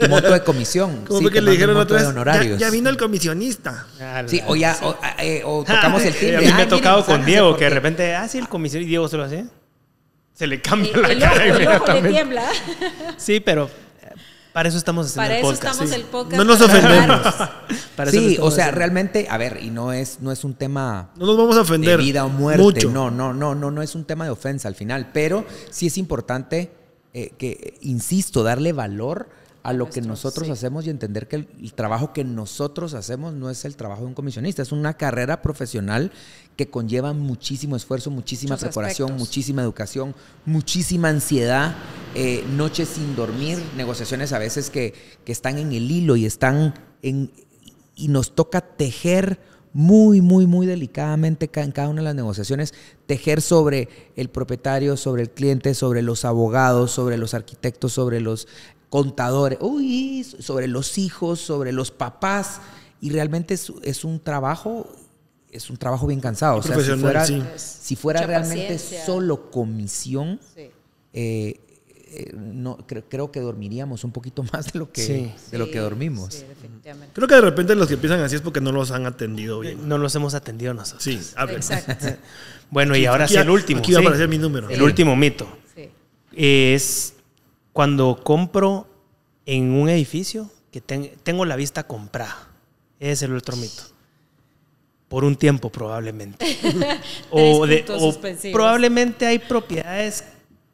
moto de comisión. Como que le dijeron otra Ya, vino el comisionista. Ah, sí, o ya, o, eh, tocamos el timbre. A mí me ha tocado con Diego, que de repente, ah, sí, el comisionista y Diego se lo hace se le cambia la cara. tiembla. Sí, pero para eso estamos haciendo el podcast. No nos ofendemos. sí, o sea, realmente, a ver, y no es, no es un tema. No nos vamos a ofender. De vida o muerte. No, no, no, no, no es un tema de ofensa al final. Pero sí es importante eh, que, insisto, darle valor a lo que nosotros hacemos y entender que el, trabajo que nosotros hacemos no es el trabajo de un comisionista, es una carrera profesional que conlleva muchísimo esfuerzo, muchísima preparación, muchísima educación, muchísima ansiedad, eh, noches sin dormir, negociaciones a veces que, que están en el hilo y están en... y nos toca tejer muy, muy, muy delicadamente en cada una de las negociaciones, tejer sobre el propietario, sobre el cliente, sobre los abogados, sobre los arquitectos, sobre los contadores, uy, sobre los hijos, sobre los papás, y realmente es, un trabajo, es un trabajo bien cansado. si fuera, realmente solo comisión, eh, eh, no, creo, que dormiríamos un poquito más de lo que, lo que dormimos. creo que de repente los que empiezan así es porque no los han atendido eh, bien. No los hemos atendido nosotros. Sí, bueno, y ahora sí, el último. mi número. El último mito. Es cuando compro en un edificio, que tengo la vista comprada. Ese es el otro mito. Por un tiempo probablemente. o, probablemente hay propiedades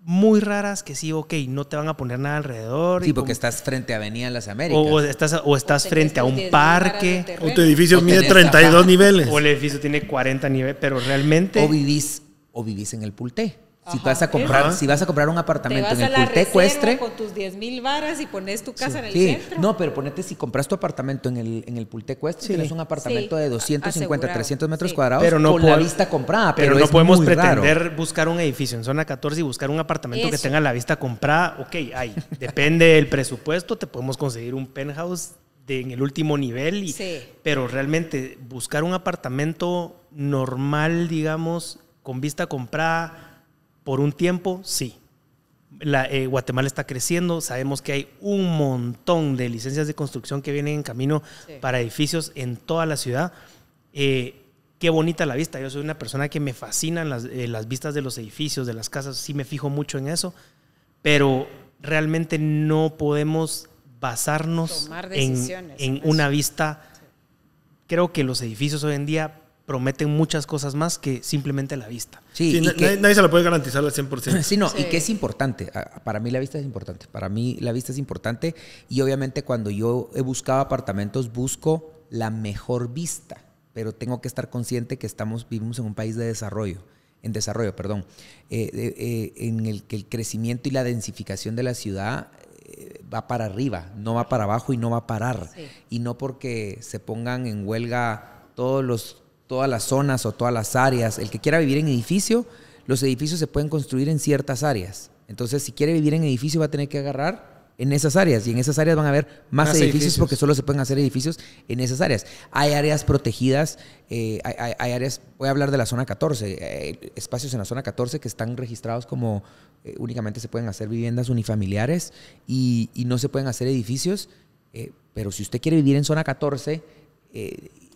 muy raras que sí, ok, no te van a poner nada alrededor. Sí, porque estás frente a Avenida Las Américas. O, estás, o estás frente a un parque. O tu edificio mide 32 niveles. O el edificio tiene 40 niveles, pero realmente... O vivís, o vivís en el pulte. Si vas a comprar, si vas a comprar un apartamento en el Ecuestre. Con tus 10 mil varas y pones tu casa en el sí. No, pero ponete, si compras tu apartamento en el, en el Pulte Ecuestre, tienes un apartamento de 250, 300 metros cuadrados con la vista comprada. Pero, pero no podemos pretender buscar un edificio en zona 14 y buscar un apartamento que tenga la vista comprada. Ok, ahí. Depende del presupuesto, te podemos conseguir un penthouse en el último nivel. Y, Pero realmente buscar un apartamento normal, digamos, con vista comprada por un tiempo, sí. Eh, Guatemala está creciendo, sabemos que hay un montón de licencias de construcción que vienen en camino para edificios en toda la ciudad. Eh, qué bonita la vista, yo soy una persona que me fascinan eh, las, vistas de los edificios, de las casas, sí me fijo mucho en eso, pero realmente no podemos basarnos en, una vista. Creo que los edificios hoy en día prometen muchas cosas más que simplemente la vista. Sí, nadie, se la puede garantizar al 100%. Sí, no, y que es importante. Para mí la vista es importante. Para mí la vista es importante y obviamente cuando yo he buscado apartamentos busco la mejor vista, pero tengo que estar consciente que estamos vivimos en un país de desarrollo en desarrollo, perdón, eh, eh, eh, en el que el crecimiento y la densificación de la ciudad va para arriba, no va para abajo y no va a parar. Y no porque se pongan en huelga todos los todas las zonas o todas las áreas. El que quiera vivir en edificio, los edificios se pueden construir en ciertas áreas. Entonces, si quiere vivir en edificio, va a tener que agarrar en esas áreas. Y en esas áreas van a haber más, edificios, porque solo se pueden hacer edificios en esas áreas. Hay áreas protegidas, eh, hay, áreas, voy a hablar de la zona 14, eh, espacios en la zona 14 que están registrados como eh, únicamente se pueden hacer viviendas unifamiliares y, y no se pueden hacer edificios. pero si usted quiere vivir en zona 14,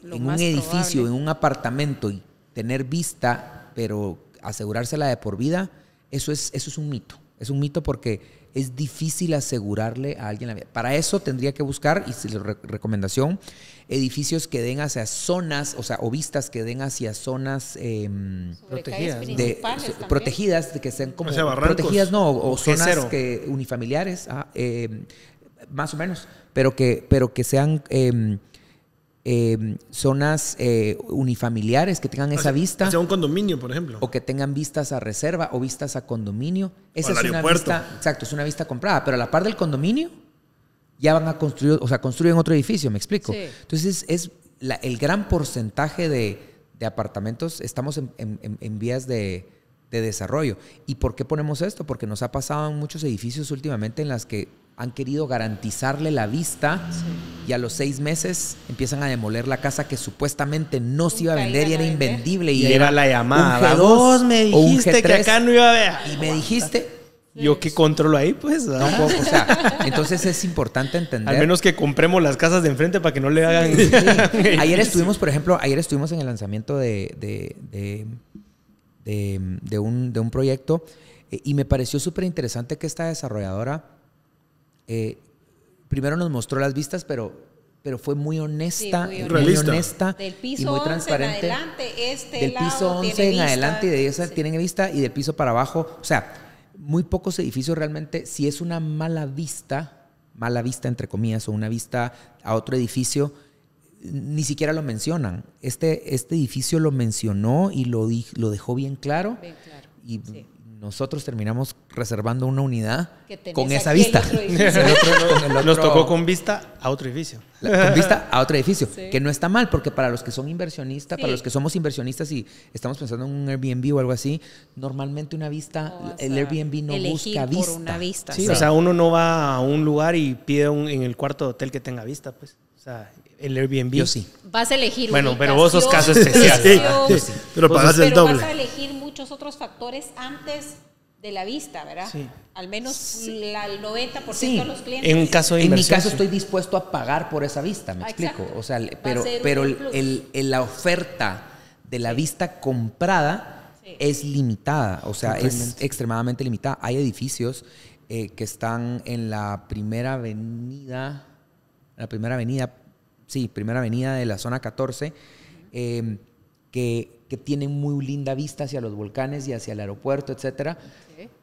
en un edificio, en un apartamento y tener vista, pero asegurársela de por vida, eso es, eso es un mito. Es un mito porque es difícil asegurarle a alguien la vida. Para eso tendría que buscar, y la recomendación, edificios que den hacia zonas, o sea, o vistas que den hacia zonas em, protegidas, protegidas, de que sean como protegidas, no, o, zonas que unifamiliares, ah, em, más o menos, pero que, pero que sean em, Em, zonas eh, unifamiliares que tengan ah, esa vista. sea, un condominio, por ejemplo. O que tengan vistas a reserva o vistas a condominio. Esa es una vista. Exacto, es una vista comprada. Pero a la par del condominio, ya van a construir, o sea, construyen otro edificio, ¿me explico? Entonces, es el gran porcentaje de, apartamentos, estamos en, vías de, de desarrollo. ¿Y por qué ponemos esto? Porque nos ha pasado en muchos edificios últimamente en las que han querido garantizarle la vista y a los seis meses empiezan a demoler la casa que supuestamente no se iba a vender y era invendible. Y, era, la llamada. Un me dijiste que acá no iba a ver Y me dijiste. Yo ¿qué controlo ahí, pues. o sea, entonces es importante entender. Al menos que compremos las casas de enfrente para que no le hagan. Ayer estuvimos, por ejemplo, ayer estuvimos en el lanzamiento de, de, un, de un proyecto eh, y me pareció súper interesante que esta desarrolladora eh, primero nos mostró las vistas, pero pero fue muy honesta, muy, honesta del piso y muy transparente. En este del piso 11 en adelante y de esa tienen vista y del piso para abajo, o sea, muy pocos edificios realmente si es una mala vista, mala vista entre comillas o una vista a otro edificio ni siquiera lo mencionan. Este, este edificio lo mencionó y lo, lo dejó bien claro. Bien claro. Y nosotros terminamos reservando una unidad con esa vista. Nos tocó con vista a otro edificio. con vista a otro edificio, que no está mal, porque para los que son inversionistas, para los que somos inversionistas y estamos pensando en un Airbnb o algo así, normalmente una vista, el Airbnb no busca vista. o sea, uno no va a un lugar y pide en el cuarto de hotel que tenga vista, pues. O sea, el Airbnb. Yo sí. Vas a elegir. Bueno, pero vos sos caso Pero pagas el doble. Pero vas a elegir muchos otros factores antes de la vista, ¿verdad? Sí. Al menos el 90% de los clientes. En, en mi caso estoy dispuesto a pagar por esa vista, me ah, explico. O sea, pero, pero la oferta de la vista comprada es limitada, o sea, es extremadamente limitada. Hay edificios eh, que están en la primera avenida, la primera avenida sí, primera avenida de la zona 14, em, que, que muy linda vista hacia los volcanes y hacia el aeropuerto, etcétera.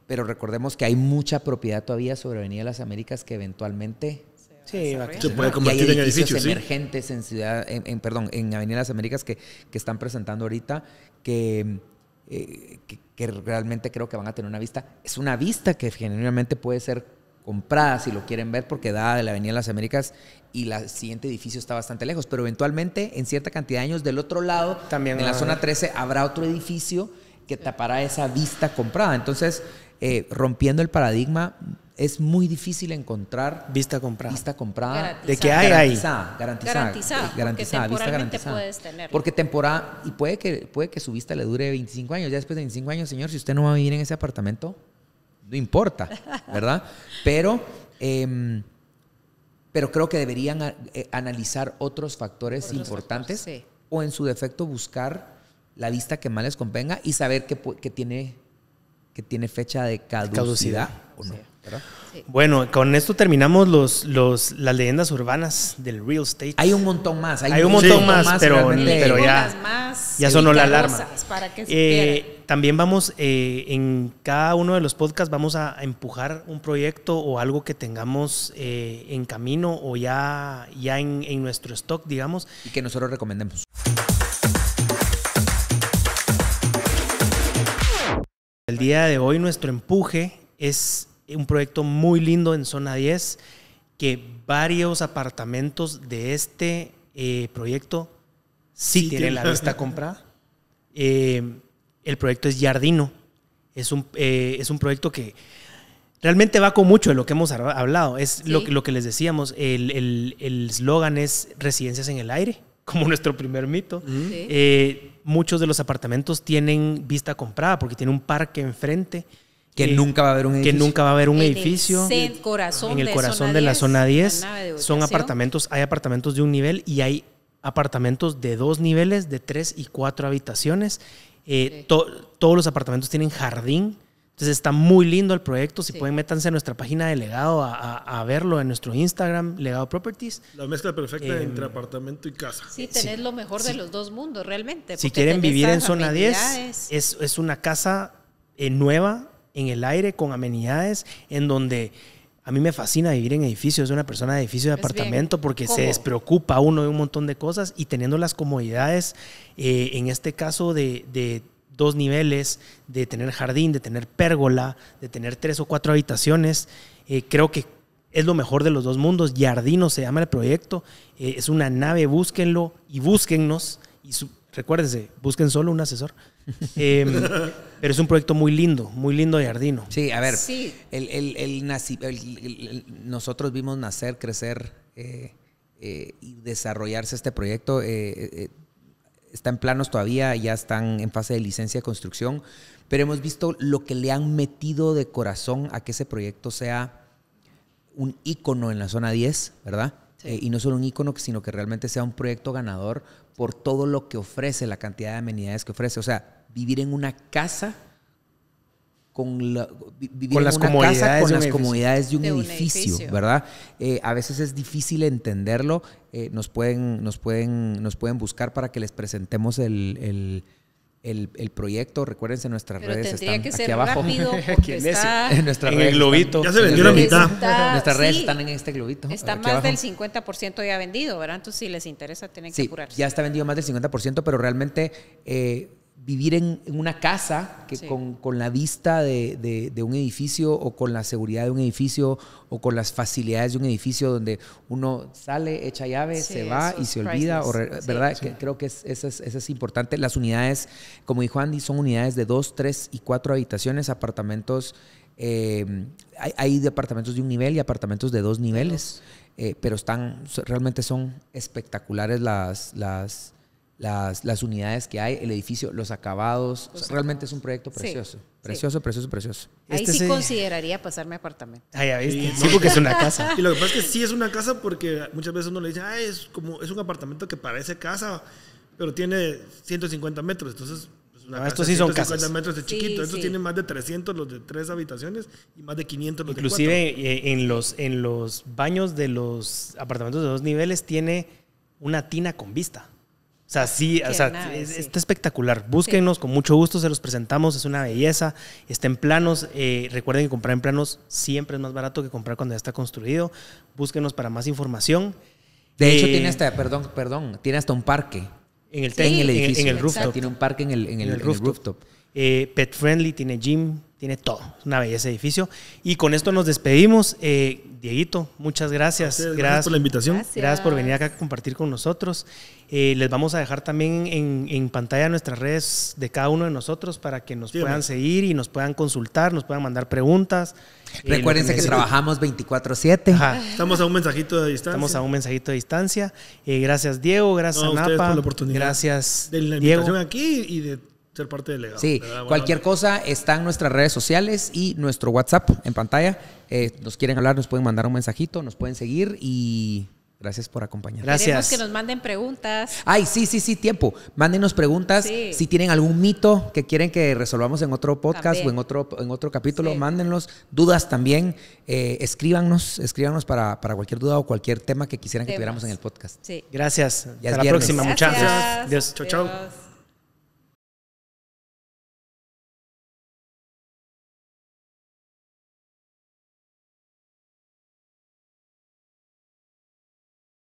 Pero recordemos que hay mucha propiedad todavía sobre Avenida de las Américas que eventualmente se puede convertir edificios en edificios emergentes en ciudad, en, perdón, en Avenida de las Américas que, están presentando ahorita eh, que, que, realmente creo que van a tener una vista. Es una vista que generalmente puede ser comprada si lo quieren ver porque da de la Avenida de las Américas y el siguiente edificio está bastante lejos, pero eventualmente en cierta cantidad de años del otro lado, en la zona 13, habrá otro edificio que tapará esa vista comprada. Entonces, eh, rompiendo el paradigma, es muy difícil encontrar vista comprada. Vista comprada. De que hay ahí. Garantizada. Garantizada. garantizada eh, porque vista garantizada. Puedes Porque temporada, y puede que, puede que su vista le dure 25 años. Ya después de 25 años, señor, si usted no va a vivir en ese apartamento, no importa, ¿verdad? Pero em, pero creo que deberían eh, analizar otros factores importantes o en su defecto buscar la vista que más les convenga y saber que, tiene, que tiene fecha de caducidad, o no. Bueno, con esto terminamos los, los, las leyendas urbanas del real estate. Hay un montón más. Hay, un montón, más, pero, ya, sonó la alarma. Eh, también vamos, eh, en cada uno de los podcasts vamos a empujar un proyecto o algo que tengamos eh, en camino o ya, ya en, en nuestro stock, digamos. Y que nosotros recomendemos. El día de hoy nuestro empuje es un proyecto muy lindo en zona 10 que varios apartamentos de este eh, proyecto sí, tienen la vista comprada. Eh, el proyecto es Jardino. Es un, eh, es un proyecto que realmente va con mucho de lo que hemos hablado. Es lo, que les decíamos, el eslogan es residencias en el aire, como nuestro primer mito. muchos de los apartamentos tienen vista comprada porque tiene un parque enfrente que, nunca va a haber un edificio. Que nunca va a haber un en edificio. corazón en el corazón de la zona 10. son apartamentos, hay apartamentos de un nivel y hay apartamentos de dos niveles, de tres y cuatro habitaciones. Eh, todos los apartamentos tienen jardín. Entonces está muy lindo el proyecto. Si pueden, métanse a nuestra página de Legado a, verlo en nuestro Instagram, Legado Properties. La mezcla perfecta em, entre apartamento y casa. Sí, tenés lo mejor de los dos mundos, realmente. Si quieren vivir en zona 10, es, es una casa eh, nueva en el aire, con amenidades, en donde a mí me fascina vivir en edificios, es una persona de edificio de pues apartamento porque se despreocupa uno de un montón de cosas y teniendo las comodidades, eh, en este caso de, dos niveles, de tener jardín, de tener pérgola, de tener tres o cuatro habitaciones. Eh, creo que es lo mejor de los dos mundos. Yardino se llama el proyecto. Eh, es una nave, búsquenlo y búsquennos. Y recuérdense, busquen solo un asesor. Em, pero es un proyecto muy lindo, muy lindo de Ardino. Sí, a ver, El, nosotros vimos nacer, crecer eh, eh, y desarrollarse este proyecto. Eh, está en planos todavía, ya están en fase de licencia de construcción, pero hemos visto lo que le han metido de corazón a que ese proyecto sea un ícono en la zona 10, ¿verdad? y no solo un icono sino que realmente sea un proyecto ganador por todo lo que ofrece, la cantidad de amenidades que ofrece. O sea, vivir en una casa con, la, las una comodidades las de un, edificio, ¿verdad? Eh, a veces es difícil entenderlo. Eh, nos, pueden, nos, pueden, nos pueden buscar para que les presentemos el, el el, proyecto. Recuérdense, nuestras redes están aquí abajo. en nuestro en el globito. ya se vendió la mitad. nuestras redes están en este globito. Está más del 50% ya vendido, ¿verdad? Entonces, si les interesa, tienen que que Sí, Ya está vendido más del 50%, pero realmente eh, vivir en, una casa que con, la vista de, un edificio o con la seguridad de un edificio o con las facilidades de un edificio donde uno sale, echa llave, se va y se olvida, ¿verdad? creo que eso, es, es, importante. Las unidades, como dijo Andy, son unidades de dos, tres y cuatro habitaciones, apartamentos. Em, hay, hay, departamentos de un nivel y apartamentos de dos niveles, eh, pero están realmente son espectaculares las, las las, unidades que hay, el edificio, los acabados. realmente es un proyecto precioso. precioso, precioso, precioso. Ahí este sí, consideraría pasarme apartamento. Sí, porque es una casa. Y lo que pasa es que sí es una casa porque muchas veces uno le dice, es como, es un apartamento que parece casa, pero tiene 150 metros. Entonces, pues, una ah, estos sí son casas. metros de chiquito. estos tienen más de 300 los de tres habitaciones y más de 500 los de Inclusive eh, en los, en los baños de los apartamentos de dos niveles tiene una tina con vista. O sea, sí, o sea, está espectacular. Búsquenos, con mucho gusto se los presentamos, es una belleza. Está en planos. Eh, recuerden que comprar en planos siempre es más barato que comprar cuando ya está construido. Búsquenos para más información. De hecho, eh, tiene hasta, perdón, perdón, tiene hasta un parque. En el, edificio. En Tiene un parque en el, rooftop. Eh, pet friendly, tiene gym, tiene todo. Una belleza edificio. Y con esto nos despedimos. Eh, Dieguito, muchas gracias. gracias. por la invitación. Gracias. por venir acá a compartir con nosotros. Eh, les vamos a dejar también en, pantalla nuestras redes de cada uno de nosotros para que nos puedan seguir y nos puedan consultar, nos puedan mandar preguntas. recuerden que, eh, trabajamos 24-7. Estamos a un mensajito de distancia. Estamos a un mensajito de distancia. gracias, Diego. Gracias, Napa. Por la oportunidad. Gracias. De la invitación aquí y de ser parte del legado. Sí, cualquier cosa está en nuestras redes sociales y nuestro WhatsApp en pantalla. Eh, nos quieren hablar, nos pueden mandar un mensajito, nos pueden seguir y Gracias por acompañarnos. Gracias. Queremos que nos manden preguntas. Ay, sí, sí, sí, tiempo. Mándenos preguntas. Si tienen algún mito que quieren que resolvamos en otro podcast o en otro, en otro capítulo, mándenlos. Dudas también. Eh, escríbanos, escríbanos para, cualquier duda o cualquier tema que quisieran que tuviéramos en el podcast. Gracias. Hasta la próxima, muchachos. Dios. Chau, chau.